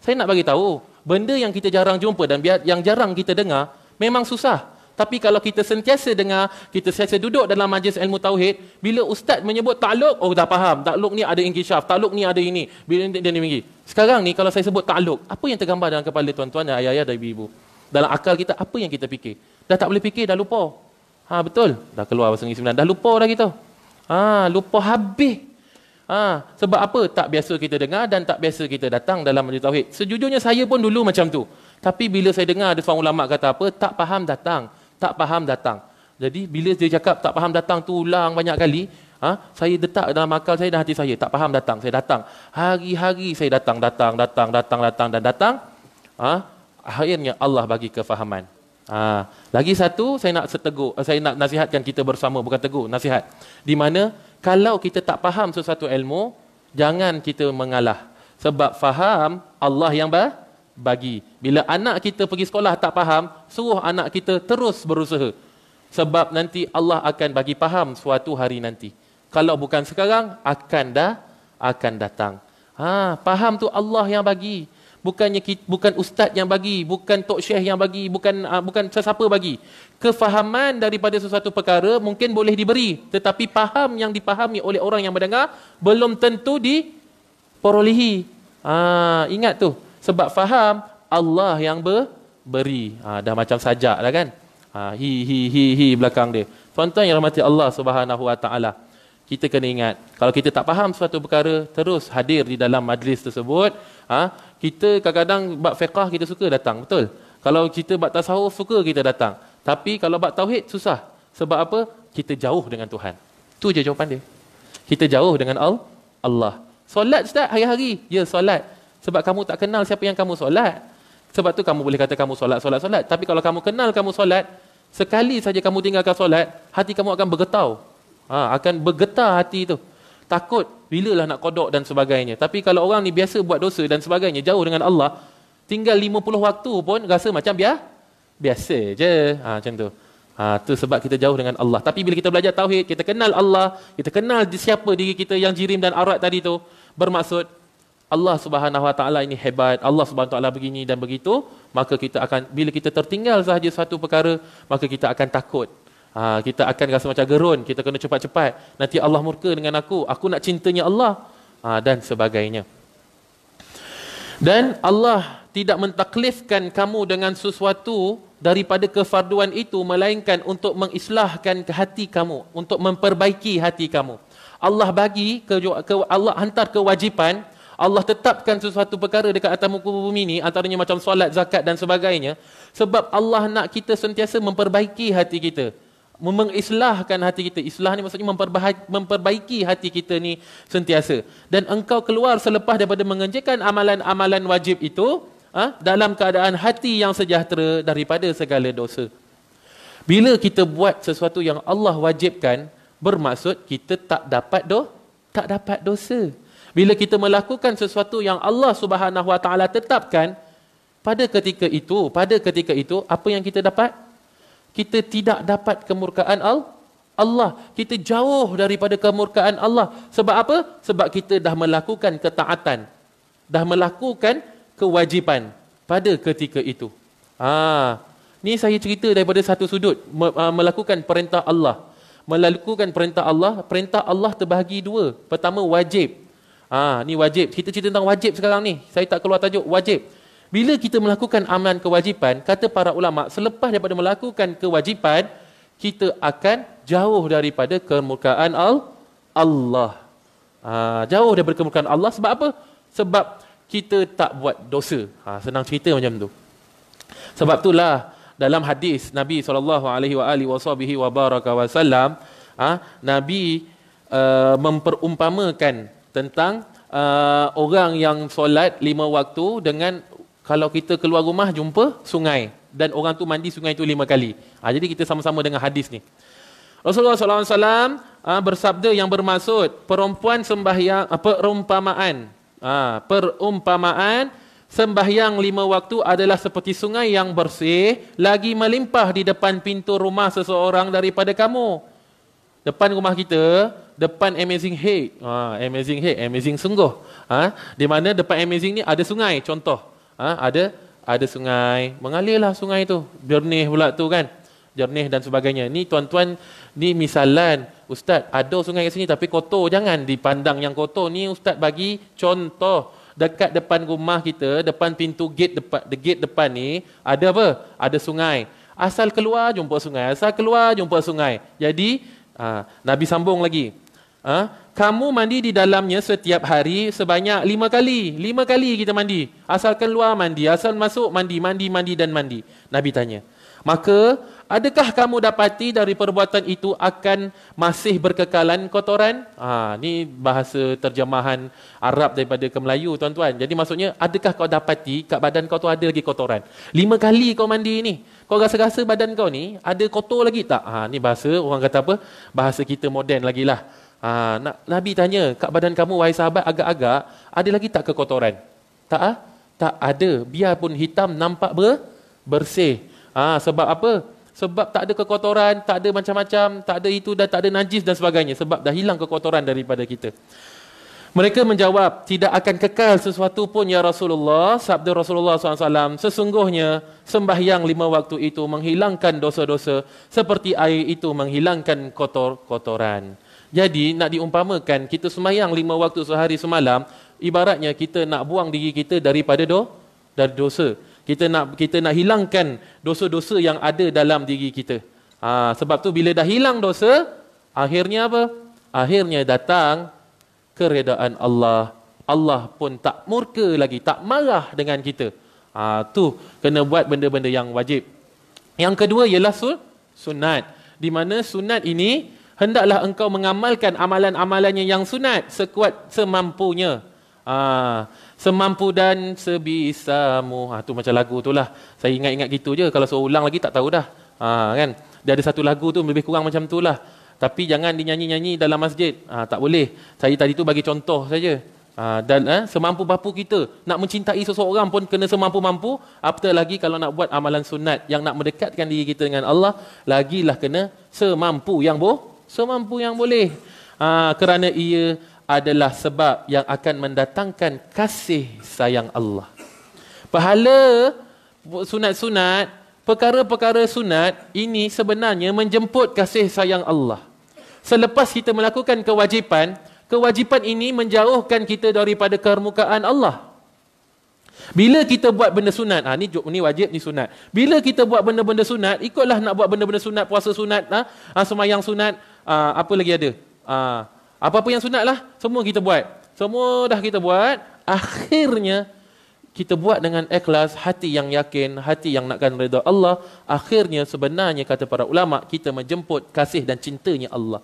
Saya nak bagi tahu benda yang kita jarang jumpa dan yang jarang kita dengar memang susah. Tapi kalau kita sentiasa dengar, kita sentiasa duduk dalam majlis ilmu tauhid, bila ustaz menyebut takluk, oh dah faham, takluk ni ada inkisyaf, takluk ni ada ini. Bila dia ni Sekarang ni kalau saya sebut takluk, apa yang tergambar dalam kepala tuan-tuan dan ayah-ayah dan ibu-ibu? Dalam akal kita apa yang kita fikir? Dah tak boleh fikir, dah lupa. Ha betul. Dah keluar bahasa Inggeris 9. Dah lupa dah kita. Ha lupa habis. Ha, sebab apa? Tak biasa kita dengar dan tak biasa kita datang dalam majlis tauhid. Sejujurnya saya pun dulu macam tu. Tapi bila saya dengar ada seorang ulama kata apa, tak faham datang tak faham datang. Jadi bila dia cakap tak faham datang tu ulang banyak kali, ha, saya detak dalam akal saya dan hati saya, tak faham datang, saya datang. Hari-hari saya datang, datang, datang, datang, datang dan datang. Ha, akhirnya Allah bagi kefahaman. Ha, lagi satu saya nak setegur, eh, saya nak nasihatkan kita bersama bukan tegur, nasihat. Di mana kalau kita tak faham sesuatu ilmu, jangan kita mengalah. Sebab faham Allah yang bah, bagi. Bila anak kita pergi sekolah tak faham, suruh anak kita terus berusaha. Sebab nanti Allah akan bagi faham suatu hari nanti. Kalau bukan sekarang, akan dah akan datang. Ha, faham tu Allah yang bagi. Bukannya kita, bukan ustaz yang bagi, bukan tok syekh yang bagi, bukan ah, bukan sesiapa bagi. Kefahaman daripada sesuatu perkara mungkin boleh diberi, tetapi faham yang dipahami oleh orang yang mendengar belum tentu diperolehi. Ha, ingat tu. Sebab faham Allah yang beri. Ha, dah macam sajak dah kan. Ha, hi hi hi hi belakang dia. Tuan-tuan yang rahmati Allah subhanahu wa ta'ala. Kita kena ingat. Kalau kita tak faham suatu perkara, terus hadir di dalam majlis tersebut. Ha, kita kadang-kadang bab fiqah kita suka datang. Betul. Kalau kita bab tasawuf suka kita datang. Tapi kalau bab tauhid susah. Sebab apa? Kita jauh dengan Tuhan. Itu je jawapan dia. Kita jauh dengan Allah. Solat setiap hari-hari. Ya, solat sebab kamu tak kenal siapa yang kamu solat. Sebab tu kamu boleh kata kamu solat, solat, solat. Tapi kalau kamu kenal kamu solat, sekali saja kamu tinggalkan solat, hati kamu akan bergetau. Ha, akan bergetar hati itu. Takut bila lah nak kodok dan sebagainya. Tapi kalau orang ni biasa buat dosa dan sebagainya, jauh dengan Allah, tinggal 50 waktu pun rasa macam biar biasa je. Ha, macam tu. Ha, tu sebab kita jauh dengan Allah. Tapi bila kita belajar tauhid, kita kenal Allah, kita kenal siapa diri kita yang jirim dan arat tadi tu, bermaksud Allah Subhanahu Wa Taala ini hebat, Allah Subhanahu Wa Taala begini dan begitu, maka kita akan bila kita tertinggal sahaja satu perkara, maka kita akan takut. Ha, kita akan rasa macam gerun, kita kena cepat-cepat. Nanti Allah murka dengan aku, aku nak cintanya Allah ha, dan sebagainya. Dan Allah tidak mentaklifkan kamu dengan sesuatu daripada kefarduan itu melainkan untuk mengislahkan hati kamu, untuk memperbaiki hati kamu. Allah bagi ke, ke Allah hantar kewajipan Allah tetapkan sesuatu perkara dekat atas muka bumi ni antaranya macam solat, zakat dan sebagainya sebab Allah nak kita sentiasa memperbaiki hati kita mengislahkan hati kita. Islah ni maksudnya memperbaiki hati kita ni sentiasa. Dan engkau keluar selepas daripada mengerjakan amalan-amalan wajib itu ha, dalam keadaan hati yang sejahtera daripada segala dosa. Bila kita buat sesuatu yang Allah wajibkan, bermaksud kita tak dapat doh, tak dapat dosa. Bila kita melakukan sesuatu yang Allah Subhanahu Wa Taala tetapkan pada ketika itu, pada ketika itu apa yang kita dapat? Kita tidak dapat kemurkaan Allah. Kita jauh daripada kemurkaan Allah. Sebab apa? Sebab kita dah melakukan ketaatan. Dah melakukan kewajipan pada ketika itu. Ah, ni saya cerita daripada satu sudut uh, melakukan perintah Allah. Melakukan perintah Allah, perintah Allah terbahagi dua. Pertama wajib, Ha, ni wajib. Kita cerita tentang wajib sekarang ni. Saya tak keluar tajuk. Wajib. Bila kita melakukan amalan kewajipan, kata para ulama, selepas daripada melakukan kewajipan, kita akan jauh daripada kemurkaan Al Allah. Ha, jauh daripada kemurkaan Allah sebab apa? Sebab kita tak buat dosa. Ha, senang cerita macam tu. Sebab itulah dalam hadis Nabi saw. ha, Nabi uh, memperumpamakan tentang uh, orang yang solat lima waktu dengan kalau kita keluar rumah jumpa sungai dan orang tu mandi sungai tu lima kali. Ha, jadi kita sama-sama dengan hadis ni. Rasulullah SAW ha, bersabda yang bermaksud perempuan sembahyang, ha, perumpamaan. Ha, perumpamaan sembahyang lima waktu adalah seperti sungai yang bersih lagi melimpah di depan pintu rumah seseorang daripada kamu. Depan rumah kita, depan Amazing Head. Ha, amazing Head, Amazing Sungguh. Ha, di mana depan Amazing ni ada sungai, contoh. Ha, ada ada sungai, mengalirlah sungai tu. Jernih pula tu kan. Jernih dan sebagainya. Ni tuan-tuan, ni misalan. Ustaz, ada sungai kat sini tapi kotor. Jangan dipandang yang kotor. Ni Ustaz bagi contoh dekat depan rumah kita, depan pintu gate depan, the gate depan ni, ada apa? Ada sungai. Asal keluar jumpa sungai, asal keluar jumpa sungai. Jadi, aa, ha, Nabi sambung lagi. Ha? kamu mandi di dalamnya setiap hari sebanyak lima kali. Lima kali kita mandi. Asalkan luar mandi, asal masuk mandi, mandi, mandi dan mandi. Nabi tanya. Maka adakah kamu dapati dari perbuatan itu akan masih berkekalan kotoran? Ha, ini bahasa terjemahan Arab daripada ke Melayu tuan-tuan. Jadi maksudnya adakah kau dapati kat badan kau tu ada lagi kotoran? Lima kali kau mandi ni. Kau rasa-rasa badan kau ni ada kotor lagi tak? Ha, ini bahasa orang kata apa? Bahasa kita moden lagi lah. Aa, ha, Nabi tanya, kat badan kamu wahai sahabat agak-agak, ada lagi tak kekotoran? Tak ah? Tak ada. Biarpun hitam nampak ber bersih. Aa, ha, sebab apa? Sebab tak ada kekotoran, tak ada macam-macam, tak ada itu dan tak ada najis dan sebagainya. Sebab dah hilang kekotoran daripada kita. Mereka menjawab, tidak akan kekal sesuatu pun ya Rasulullah. Sabda Rasulullah SAW, sesungguhnya sembahyang lima waktu itu menghilangkan dosa-dosa seperti air itu menghilangkan kotor-kotoran. Jadi nak diumpamakan kita semayang lima waktu sehari semalam, ibaratnya kita nak buang diri kita daripada do, dari dosa. Kita nak kita nak hilangkan dosa-dosa yang ada dalam diri kita. Ha, sebab tu bila dah hilang dosa, akhirnya apa? Akhirnya datang keredaan Allah. Allah pun tak murka lagi, tak marah dengan kita. Ha, tu kena buat benda-benda yang wajib. Yang kedua ialah sunat. Di mana sunat ini, hendaklah engkau mengamalkan amalan-amalannya yang sunat sekuat semampunya. Ah, semampu dan sebisamu. Ah, tu macam lagu tu lah. Saya ingat-ingat gitu je. Kalau saya ulang lagi tak tahu dah. Ah, kan? Dia ada satu lagu tu lebih kurang macam tu lah. Tapi jangan dinyanyi-nyanyi dalam masjid. Ah, tak boleh. Saya tadi tu bagi contoh saja. Ah, dan eh, semampu bapu kita nak mencintai seseorang pun kena semampu-mampu. Apa lagi kalau nak buat amalan sunat yang nak mendekatkan diri kita dengan Allah. Lagilah kena semampu yang boh. Semampu yang boleh. Ha, kerana ia adalah sebab yang akan mendatangkan kasih sayang Allah. Pahala sunat-sunat, perkara-perkara sunat ini sebenarnya menjemput kasih sayang Allah. Selepas kita melakukan kewajipan, kewajipan ini menjauhkan kita daripada kemukaan Allah. Bila kita buat benda sunat, ha, ni, ni wajib, ni sunat. Bila kita buat benda-benda sunat, ikutlah nak buat benda-benda sunat, puasa sunat, ha, ha, semayang sunat, uh, apa lagi ada? Ah, apa-apa yang sunat lah, semua kita buat. Semua dah kita buat, akhirnya kita buat dengan ikhlas, hati yang yakin, hati yang nakkan reda Allah, akhirnya sebenarnya kata para ulama, kita menjemput kasih dan cintanya Allah.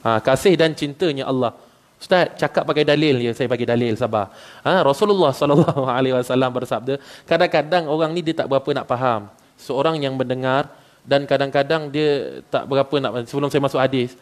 Ha, kasih dan cintanya Allah. Ustaz, cakap pakai dalil ya, saya bagi dalil sabar. Ha, Rasulullah saw bersabda, kadang-kadang orang ni dia tak berapa nak faham. Seorang yang mendengar dan kadang-kadang dia tak berapa nak sebelum saya masuk hadis.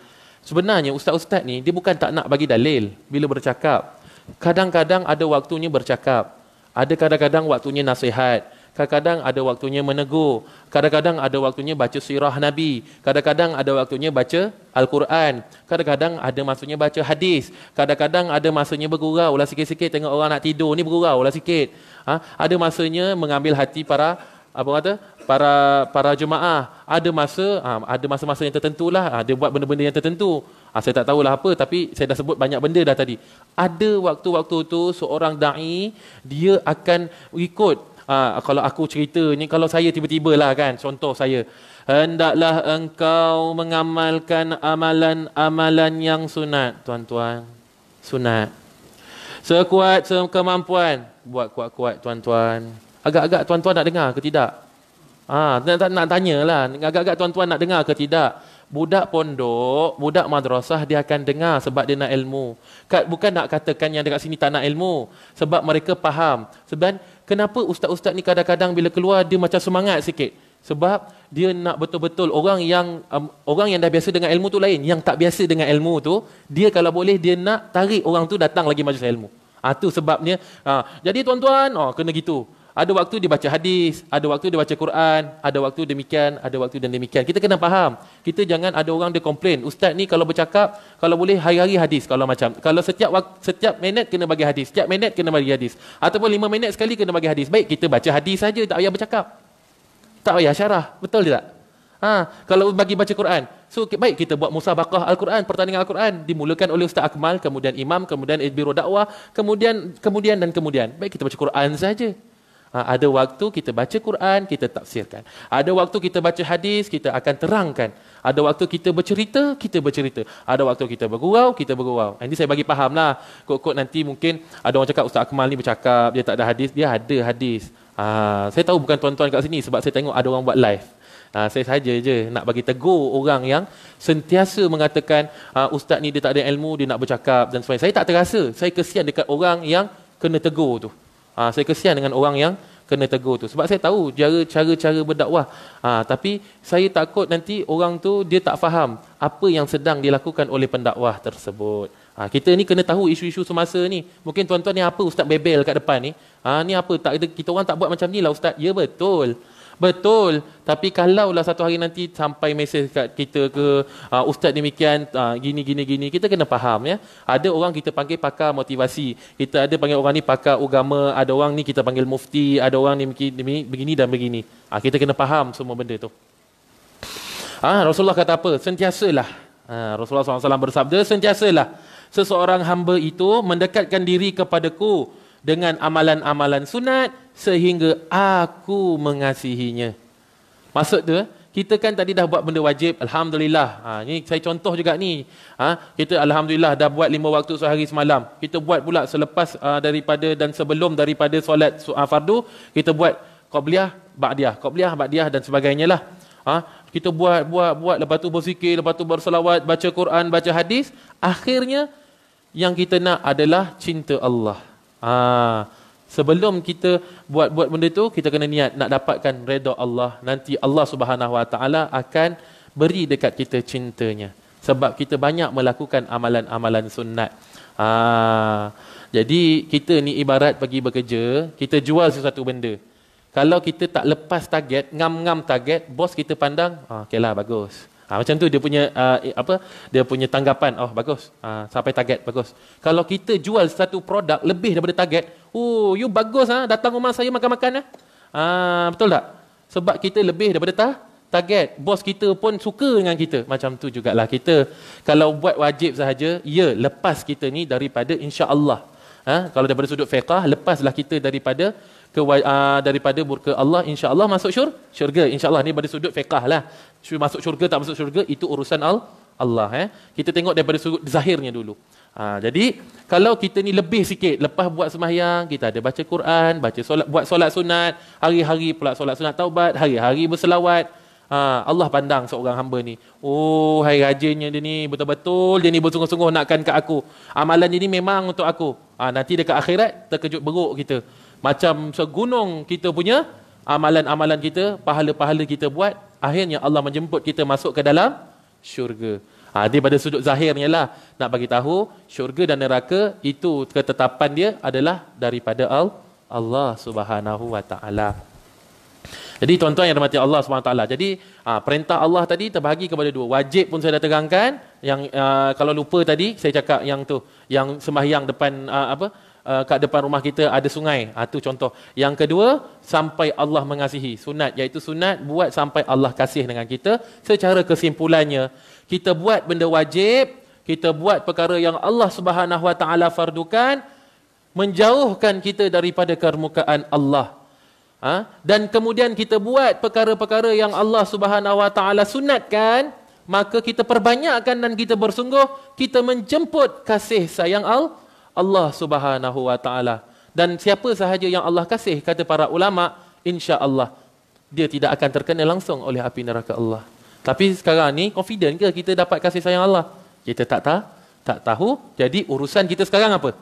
Sebenarnya ustaz-ustaz ni dia bukan tak nak bagi dalil bila bercakap. Kadang-kadang ada waktunya bercakap. Ada kadang-kadang waktunya nasihat. Kadang-kadang ada waktunya menegur. Kadang-kadang ada waktunya baca sirah Nabi. Kadang-kadang ada waktunya baca Al-Quran. Kadang-kadang ada maksudnya baca hadis. Kadang-kadang ada maksudnya bergurau lah sikit-sikit. Tengok orang nak tidur ni bergurau lah sikit. Ha? Ada masanya mengambil hati para apa kata para para jemaah ada masa ha, ada masa-masa yang tertentulah ha, dia buat benda-benda yang tertentu. Ha, saya tak tahulah apa tapi saya dah sebut banyak benda dah tadi. Ada waktu-waktu tu seorang dai dia akan ikut ha, kalau aku cerita ni kalau saya tiba-tiba lah kan contoh saya hendaklah engkau mengamalkan amalan-amalan yang sunat tuan-tuan sunat sekuat kemampuan buat kuat-kuat tuan-tuan agak-agak tuan-tuan nak dengar ke tidak Ah, ha, nak, nak tanya lah. Agak-agak tuan-tuan nak dengar ke tidak? Budak pondok, budak madrasah dia akan dengar sebab dia nak ilmu. Bukan nak katakan yang dekat sini tak nak ilmu. Sebab mereka faham. Sebab kenapa ustaz-ustaz ni kadang-kadang bila keluar dia macam semangat sikit. Sebab dia nak betul-betul orang yang um, orang yang dah biasa dengan ilmu tu lain. Yang tak biasa dengan ilmu tu, dia kalau boleh dia nak tarik orang tu datang lagi majlis ilmu. Ah ha, tu sebabnya. Ha, jadi tuan-tuan, oh, kena gitu. Ada waktu dia baca hadis, ada waktu dia baca Quran, ada waktu demikian, ada waktu dan demikian. Kita kena faham. Kita jangan ada orang dia komplain, ustaz ni kalau bercakap, kalau boleh hari-hari hadis kalau macam. Kalau setiap waktu, setiap minit kena bagi hadis, setiap minit kena bagi hadis. Ataupun lima minit sekali kena bagi hadis. Baik, kita baca hadis saja, tak payah bercakap. Tak payah syarah, betul tak? Ha, kalau bagi baca Quran. So, baik kita buat musabakah Al-Quran, pertandingan Al-Quran. Dimulakan oleh Ustaz Akmal, kemudian Imam, kemudian Ibiru Da'wah, kemudian kemudian dan kemudian. Baik kita baca Quran saja. Ha, ada waktu kita baca Quran, kita tafsirkan. Ada waktu kita baca hadis, kita akan terangkan. Ada waktu kita bercerita, kita bercerita. Ada waktu kita bergurau, kita bergurau. Ah, ini saya bagi faham lah. Kok-kok nanti mungkin ada orang cakap Ustaz Akmal ni bercakap, dia tak ada hadis. Dia ada hadis. Ha, saya tahu bukan tuan-tuan kat sini sebab saya tengok ada orang buat live. Ha, saya saja je nak bagi tegur orang yang sentiasa mengatakan ha, Ustaz ni dia tak ada ilmu, dia nak bercakap dan sebagainya. Saya tak terasa. Saya kesian dekat orang yang kena tegur tu. Ha, saya kesian dengan orang yang kena tegur tu. Sebab saya tahu cara-cara berdakwah. Ha, tapi saya takut nanti orang tu dia tak faham apa yang sedang dilakukan oleh pendakwah tersebut. Ha, kita ni kena tahu isu-isu semasa ni. Mungkin tuan-tuan ni apa Ustaz Bebel kat depan ni. Ha, ni apa? Tak, kita orang tak buat macam ni lah Ustaz. Ya betul. Betul. Tapi kalau lah satu hari nanti sampai mesej kat kita ke uh, ustaz demikian uh, gini gini gini, kita kena faham ya. Ada orang kita panggil pakar motivasi. Kita ada panggil orang ni pakar agama, ada orang ni kita panggil mufti, ada orang ni begini dan begini. Uh, kita kena faham semua benda tu. Ah uh, Rasulullah kata apa? Sentiasalah. Uh, Rasulullah SAW bersabda, sentiasalah seseorang hamba itu mendekatkan diri kepadaku dengan amalan-amalan sunat sehingga aku mengasihinya. Maksud tu, kita kan tadi dah buat benda wajib, Alhamdulillah. Ha, ini saya contoh juga ni. Ha, kita Alhamdulillah dah buat lima waktu sehari semalam. Kita buat pula selepas uh, daripada dan sebelum daripada solat uh, fardu, kita buat qobliyah, ba'diyah. Qobliyah, ba'diyah dan sebagainya lah. Ha, kita buat, buat, buat, lepas tu bersikir, lepas tu bersalawat, baca Quran, baca hadis. Akhirnya, yang kita nak adalah cinta Allah. Ah, sebelum kita buat buat benda tu, kita kena niat nak dapatkan reda Allah. Nanti Allah Subhanahu Wa Taala akan beri dekat kita cintanya. Sebab kita banyak melakukan amalan-amalan sunat. Ah, jadi kita ni ibarat pergi bekerja, kita jual sesuatu benda. Kalau kita tak lepas target, ngam-ngam target, bos kita pandang, ah, okeylah bagus. Ha, macam tu dia punya uh, apa dia punya tanggapan. Oh bagus. Ha, sampai target bagus. Kalau kita jual satu produk lebih daripada target, oh you bagus ah ha? datang rumah saya makan-makan ah. Ha? Ha, betul tak? Sebab kita lebih daripada ta target. Bos kita pun suka dengan kita. Macam tu jugalah kita. Kalau buat wajib sahaja, ya lepas kita ni daripada insya-Allah. Ha? Kalau daripada sudut fiqah, lepaslah kita daripada ke uh, daripada murka Allah insya-Allah masuk syurga insya-Allah ni pada sudut fiqh lah. Masuk syurga tak masuk syurga itu urusan al Allah eh. Kita tengok daripada sudut zahirnya dulu. Ha, jadi kalau kita ni lebih sikit lepas buat sembahyang, kita ada baca Quran, baca solat, buat solat sunat, hari-hari pula solat sunat taubat, hari-hari berselawat. Ha, Allah pandang seorang hamba ni. Oh, hari rajinnya dia ni betul-betul dia ni bersungguh-sungguh nakkan ke aku. Amalan dia ni memang untuk aku. Ha, nanti dekat akhirat terkejut beruk kita. Macam segunung kita punya amalan-amalan kita, pahala-pahala kita buat, akhirnya Allah menjemput kita masuk ke dalam syurga. Ha, dia pada sudut zahirnya lah nak bagi tahu syurga dan neraka itu ketetapan dia adalah daripada Allah Subhanahu Wa Taala. Jadi tuan-tuan yang dimati Allah Subhanahu Wa Taala. Jadi ha, perintah Allah tadi terbahagi kepada dua. Wajib pun saya dah terangkan. Yang uh, kalau lupa tadi saya cakap yang tu. Yang sembahyang depan uh, apa? uh, kat depan rumah kita ada sungai. Itu ah, uh, contoh. Yang kedua, sampai Allah mengasihi. Sunat, iaitu sunat buat sampai Allah kasih dengan kita. Secara kesimpulannya, kita buat benda wajib, kita buat perkara yang Allah subhanahu wa ta'ala fardukan, menjauhkan kita daripada kermukaan Allah. Ha? Dan kemudian kita buat perkara-perkara yang Allah subhanahu wa ta'ala sunatkan, maka kita perbanyakkan dan kita bersungguh, kita menjemput kasih sayang Allah Allah Subhanahu Wa Taala. Dan siapa sahaja yang Allah kasih kata para ulama, insya Allah dia tidak akan terkena langsung oleh api neraka Allah. Tapi sekarang ni confident ke kita dapat kasih sayang Allah? Kita tak tahu, tak tahu. Jadi urusan kita sekarang apa?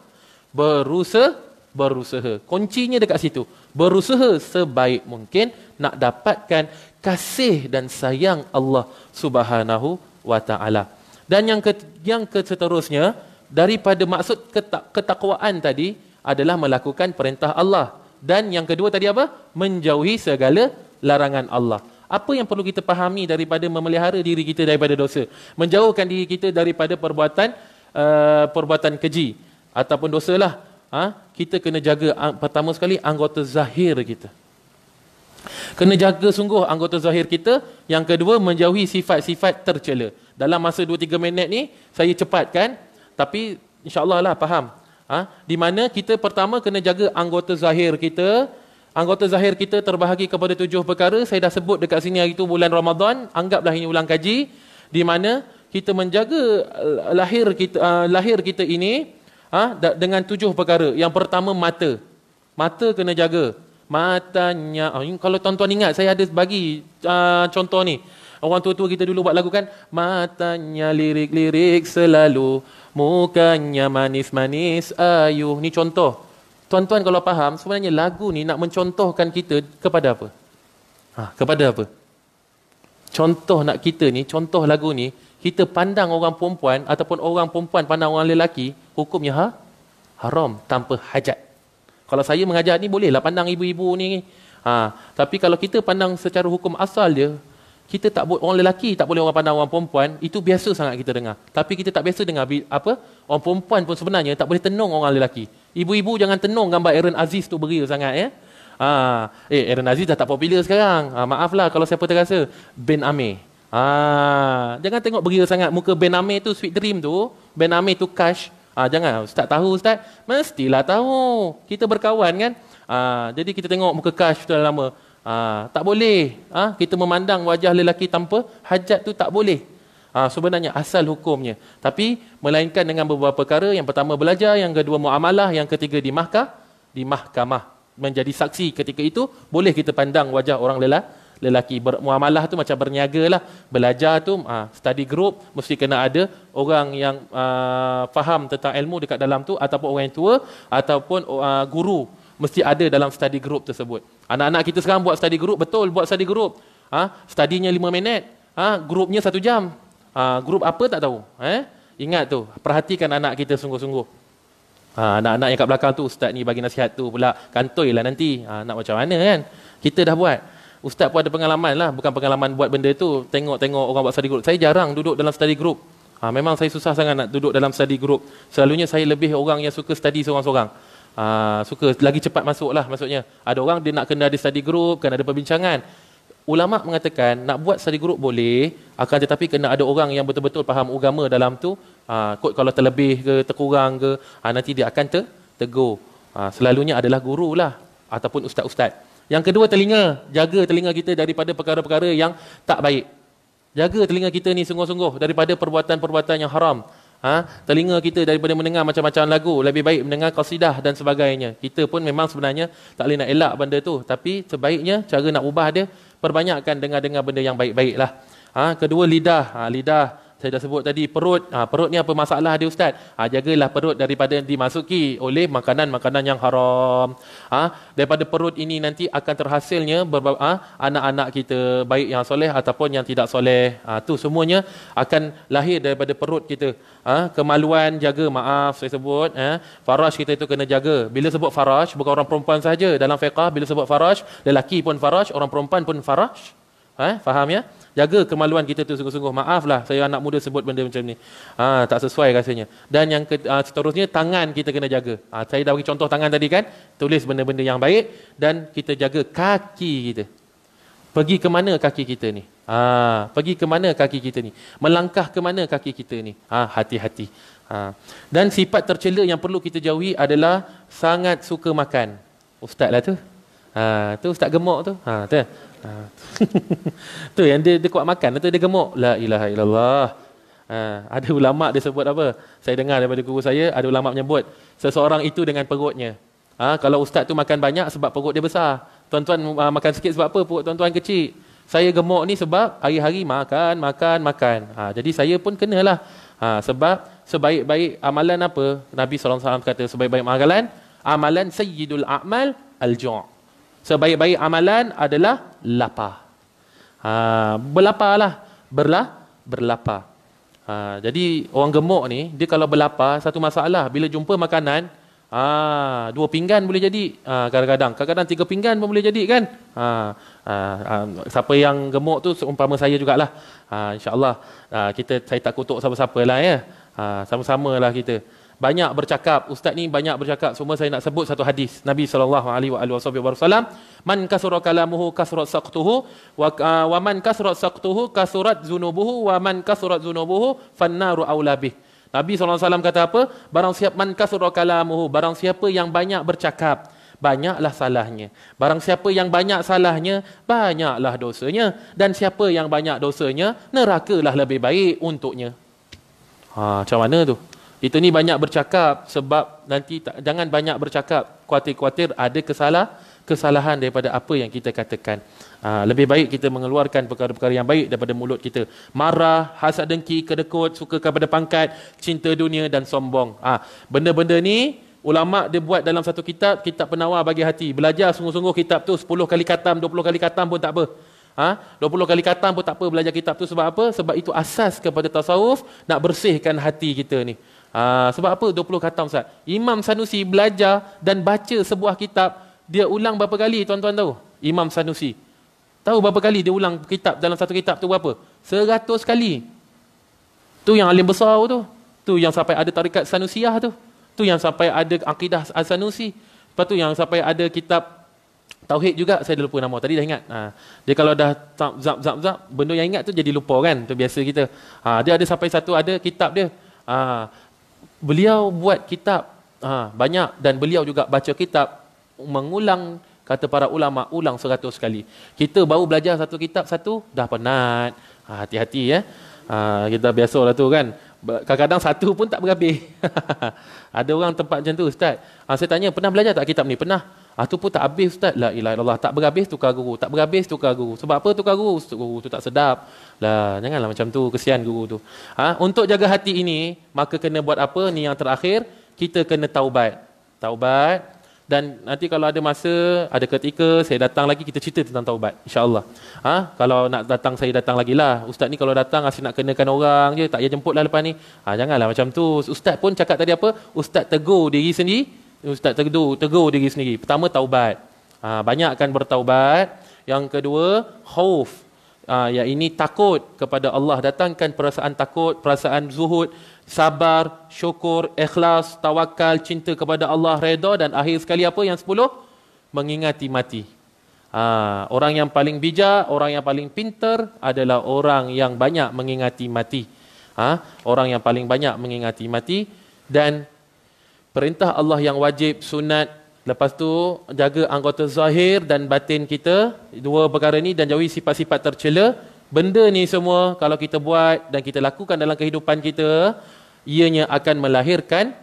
Berusaha, berusaha. Kuncinya dekat situ. Berusaha sebaik mungkin nak dapatkan kasih dan sayang Allah Subhanahu wa taala. Dan yang ke, yang seterusnya, daripada maksud ketak, ketakwaan tadi adalah melakukan perintah Allah dan yang kedua tadi apa menjauhi segala larangan Allah apa yang perlu kita fahami daripada memelihara diri kita daripada dosa menjauhkan diri kita daripada perbuatan uh, perbuatan keji ataupun dosalah ha? kita kena jaga ah, pertama sekali anggota zahir kita kena jaga sungguh anggota zahir kita yang kedua menjauhi sifat-sifat tercela dalam masa 2 3 minit ni saya cepatkan tapi insyaAllah lah faham. Ha? Di mana kita pertama kena jaga anggota zahir kita. Anggota zahir kita terbahagi kepada tujuh perkara. Saya dah sebut dekat sini hari itu bulan Ramadan. Anggaplah ini ulang kaji. Di mana kita menjaga eh, lahir kita, uh, lahir kita ini ha? dengan tujuh perkara. Yang pertama mata. Mata kena jaga. Matanya. Oh, kalau tuan-tuan ingat saya ada bagi uh, contoh ni. Orang tua-tua kita dulu buat lagu kan Matanya lirik-lirik selalu Mukanya manis-manis ayuh Ni contoh Tuan-tuan kalau faham Sebenarnya lagu ni nak mencontohkan kita kepada apa? Ha, kepada apa? Contoh nak kita ni Contoh lagu ni Kita pandang orang perempuan Ataupun orang perempuan pandang orang lelaki Hukumnya ha? haram tanpa hajat kalau saya mengajar ni bolehlah pandang ibu-ibu ni. Ha, tapi kalau kita pandang secara hukum asal dia, kita tak boleh orang lelaki tak boleh orang pandang orang perempuan itu biasa sangat kita dengar tapi kita tak biasa dengar apa orang perempuan pun sebenarnya tak boleh tenung orang lelaki ibu-ibu jangan tenung gambar Aaron Aziz tu beria sangat ya ha, eh Aaron Aziz dah tak popular sekarang ha, maaflah kalau siapa terasa Ben Amir ha, jangan tengok beria sangat muka Ben Amir tu sweet dream tu Ben Amir tu cash ha, jangan ustaz tahu ustaz mestilah tahu kita berkawan kan ha, jadi kita tengok muka cash tu dah lama Ha, tak boleh ha, kita memandang wajah lelaki tanpa hajat tu tak boleh. Ha, sebenarnya asal hukumnya. Tapi melainkan dengan beberapa perkara. Yang pertama belajar, yang kedua muamalah, yang ketiga di mahkamah. Di mahkamah menjadi saksi ketika itu boleh kita pandang wajah orang lelaki lelaki bermuamalah tu macam lah belajar tu uh, study group mesti kena ada orang yang uh, faham tentang ilmu dekat dalam tu ataupun orang yang tua ataupun uh, guru mesti ada dalam study group tersebut. Anak-anak kita sekarang buat study group, betul buat study group. Ha? Studinya lima minit, ha? grupnya satu jam. Ha? Grup apa tak tahu. Eh? Ingat tu, perhatikan anak kita sungguh-sungguh. Ha, anak-anak yang kat belakang tu, ustaz ni bagi nasihat tu pula, kantoi lah nanti. Ha, nak macam mana kan? Kita dah buat. Ustaz pun ada pengalaman lah, bukan pengalaman buat benda tu, tengok-tengok orang buat study group. Saya jarang duduk dalam study group. Ha, memang saya susah sangat nak duduk dalam study group. Selalunya saya lebih orang yang suka study seorang-seorang. Aa, ah, suka lagi cepat masuk lah maksudnya. Ada orang dia nak kena ada study group, kena ada perbincangan. Ulama mengatakan nak buat study group boleh, akan tetapi kena ada orang yang betul-betul faham agama dalam tu. Aa, ah, kalau terlebih ke terkurang ke, aa, ah, nanti dia akan te tegur. Aa, selalunya adalah guru lah ataupun ustaz-ustaz. Yang kedua telinga, jaga telinga kita daripada perkara-perkara yang tak baik. Jaga telinga kita ni sungguh-sungguh daripada perbuatan-perbuatan yang haram. Ha? Telinga kita daripada mendengar macam-macam lagu, lebih baik mendengar kasidah dan sebagainya. Kita pun memang sebenarnya tak boleh nak elak benda tu. Tapi sebaiknya cara nak ubah dia, perbanyakkan dengar-dengar benda yang baik-baik lah. Ha? Kedua, lidah. Ha, lidah. Lidah saya dah sebut tadi perut ha, perut ni apa masalah dia ustaz ha, jagalah perut daripada dimasuki oleh makanan-makanan yang haram ha, daripada perut ini nanti akan terhasilnya berba- ha, anak-anak kita baik yang soleh ataupun yang tidak soleh ha, tu semuanya akan lahir daripada perut kita ha, kemaluan jaga maaf saya sebut ha, faraj kita itu kena jaga bila sebut faraj bukan orang perempuan saja dalam fiqah bila sebut faraj lelaki pun faraj orang perempuan pun faraj ha, faham ya Jaga kemaluan kita tu sungguh-sungguh. Maaflah saya anak muda sebut benda macam ni. Ha, tak sesuai rasanya. Dan yang ke, ha, seterusnya tangan kita kena jaga. Ha, saya dah bagi contoh tangan tadi kan. Tulis benda-benda yang baik. Dan kita jaga kaki kita. Pergi ke mana kaki kita ni? Ha, pergi ke mana kaki kita ni? Melangkah ke mana kaki kita ni? Ha, hati-hati. Ha. Dan sifat tercela yang perlu kita jauhi adalah sangat suka makan. Ustaz lah tu. Ha, tu ustaz gemuk tu. Ha, tu. Ha. tu yang dia, dia kuat makan tu dia gemuk la ilaha illallah ha. ada ulama dia sebut apa saya dengar daripada guru saya ada ulama menyebut seseorang itu dengan perutnya ha. kalau ustaz tu makan banyak sebab perut dia besar tuan-tuan uh, makan sikit sebab apa perut tuan-tuan kecil saya gemuk ni sebab hari-hari makan makan makan ha. jadi saya pun kenalah ha. sebab sebaik-baik amalan apa Nabi SAW kata sebaik-baik amalan amalan sayyidul a'mal al-ju' Sebaik-baik amalan adalah lapar. Ha, lah, Berlah, berlapar. Ha, jadi orang gemuk ni, dia kalau berlapar, satu masalah. Bila jumpa makanan, ha, dua pinggan boleh jadi. Ha, kadang-kadang. Ha, Kadang-kadang tiga pinggan pun boleh jadi kan. Ha, ha, ha, siapa yang gemuk tu, seumpama saya jugalah. Ha, InsyaAllah, ha, kita, saya tak kutuk siapa-siapa lah ya. Ha, Sama-sama lah Kita banyak bercakap ustaz ni banyak bercakap semua saya nak sebut satu hadis Nabi sallallahu alaihi wa alihi wasallam man kasura kalamuhu kasurat saqtuhu wa, uh, wa man kasura saqtuhu kasurat zunubuhu wa man kasurat zunubuhu fannaru aula bih Nabi sallallahu alaihi kata apa barang siapa man kasura kalamuhu barang siapa yang banyak bercakap banyaklah salahnya barang siapa yang banyak salahnya banyaklah dosanya dan siapa yang banyak dosanya nerakalah lebih baik untuknya Ha, macam mana tu? Itu ni banyak bercakap sebab nanti tak, jangan banyak bercakap. Kuatir-kuatir ada kesalah, kesalahan daripada apa yang kita katakan. Aa, ah, lebih baik kita mengeluarkan perkara-perkara yang baik daripada mulut kita. Marah, hasad dengki, kedekut, suka kepada pangkat, cinta dunia dan sombong. Ah, Benda-benda ni ulama dia buat dalam satu kitab, kitab penawar bagi hati. Belajar sungguh-sungguh kitab tu 10 kali katam, 20 kali katam pun tak apa. Ha? Ah, 20 kali katam pun tak apa belajar kitab tu sebab apa? Sebab itu asas kepada tasawuf nak bersihkan hati kita ni. Aa, ah, sebab apa 20 kata Ustaz? Imam Sanusi belajar dan baca sebuah kitab, dia ulang berapa kali tuan-tuan tahu? Imam Sanusi. Tahu berapa kali dia ulang kitab dalam satu kitab tu berapa? 100 kali. Tu yang alim besar tu. Tu yang sampai ada tarikat Sanusiah tu. Tu yang sampai ada akidah Sanusi. Lepas tu yang sampai ada kitab Tauhid juga saya dah lupa nama tadi dah ingat. Ha. Dia kalau dah zap, zap zap benda yang ingat tu jadi lupa kan tu biasa kita. Ha. dia ada sampai satu ada kitab dia. Ha beliau buat kitab ha, banyak dan beliau juga baca kitab mengulang kata para ulama ulang seratus kali kita baru belajar satu kitab satu dah penat ha, hati-hati ya ha, kita biasa lah tu kan kadang-kadang satu pun tak berhabis ada orang tempat macam tu ustaz ha, saya tanya pernah belajar tak kitab ni pernah Ah tu pun tak habis ustaz. La ilaha illallah. Tak berhabis tukar guru. Tak berhabis tukar guru. Sebab apa tukar guru? Guru tu tak sedap. Lah janganlah macam tu. Kesian guru tu. Ha? untuk jaga hati ini, maka kena buat apa? Ni yang terakhir, kita kena taubat. Taubat dan nanti kalau ada masa, ada ketika saya datang lagi kita cerita tentang taubat Insya Allah. Ha? Kalau nak datang saya datang lagi lah. Ustaz ni kalau datang asyik nak kenakan orang je, tak payah jemputlah lepas ni. Ha, janganlah macam tu. Ustaz pun cakap tadi apa? Ustaz tegur diri sendiri Eh, ustaz tegur, tegur diri sendiri. Pertama taubat. Ha, akan bertaubat. Yang kedua khauf. Ha, yang ini takut kepada Allah datangkan perasaan takut, perasaan zuhud, sabar, syukur, ikhlas, tawakal, cinta kepada Allah, reda dan akhir sekali apa yang sepuluh? Mengingati mati. Ha, orang yang paling bijak, orang yang paling pintar adalah orang yang banyak mengingati mati. Ha, orang yang paling banyak mengingati mati dan perintah Allah yang wajib sunat lepas tu jaga anggota zahir dan batin kita dua perkara ni dan jauhi sifat-sifat tercela benda ni semua kalau kita buat dan kita lakukan dalam kehidupan kita ianya akan melahirkan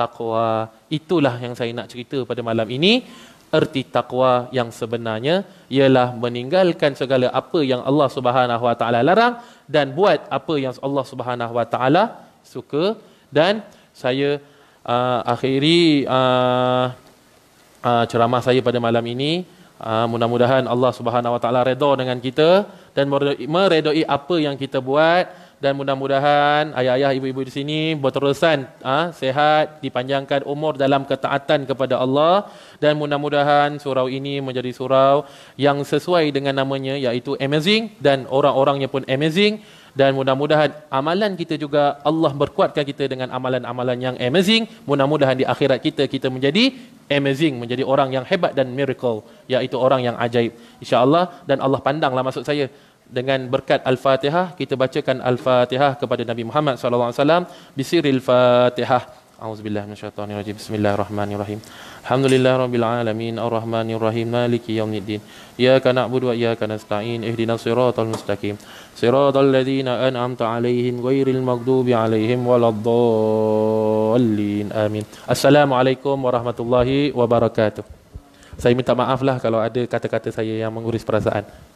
takwa itulah yang saya nak cerita pada malam ini erti takwa yang sebenarnya ialah meninggalkan segala apa yang Allah Subhanahu Wa Taala larang dan buat apa yang Allah Subhanahu Wa Taala suka dan saya uh, akhiri uh, uh, ceramah saya pada malam ini. Uh, mudah-mudahan Allah Subhanahu Wa Taala redha dengan kita dan meredoi apa yang kita buat dan mudah-mudahan ayah-ayah ibu-ibu di sini berterusan uh, sehat dipanjangkan umur dalam ketaatan kepada Allah dan mudah-mudahan surau ini menjadi surau yang sesuai dengan namanya iaitu amazing dan orang-orangnya pun amazing dan mudah-mudahan amalan kita juga Allah berkuatkan kita dengan amalan-amalan yang amazing mudah-mudahan di akhirat kita kita menjadi amazing menjadi orang yang hebat dan miracle iaitu orang yang ajaib insyaallah dan Allah pandanglah maksud saya dengan berkat al-fatihah kita bacakan al-fatihah kepada Nabi Muhammad sallallahu alaihi wasallam bisiril fatihah A'udzubillahi minasyaitonir rajim. Bismillahirrahmanirrahim. Alhamdulillah rabbil alamin arrahmanir rahim maliki yaumiddin. Iyyaka na'budu wa iyyaka nasta'in. Ihdinas siratal mustaqim. Siratal ladzina an'amta 'alaihim ghairil maghdubi 'alaihim waladdallin. Amin. Assalamualaikum warahmatullahi wabarakatuh. Saya minta maaflah kalau ada kata-kata saya yang menguris perasaan.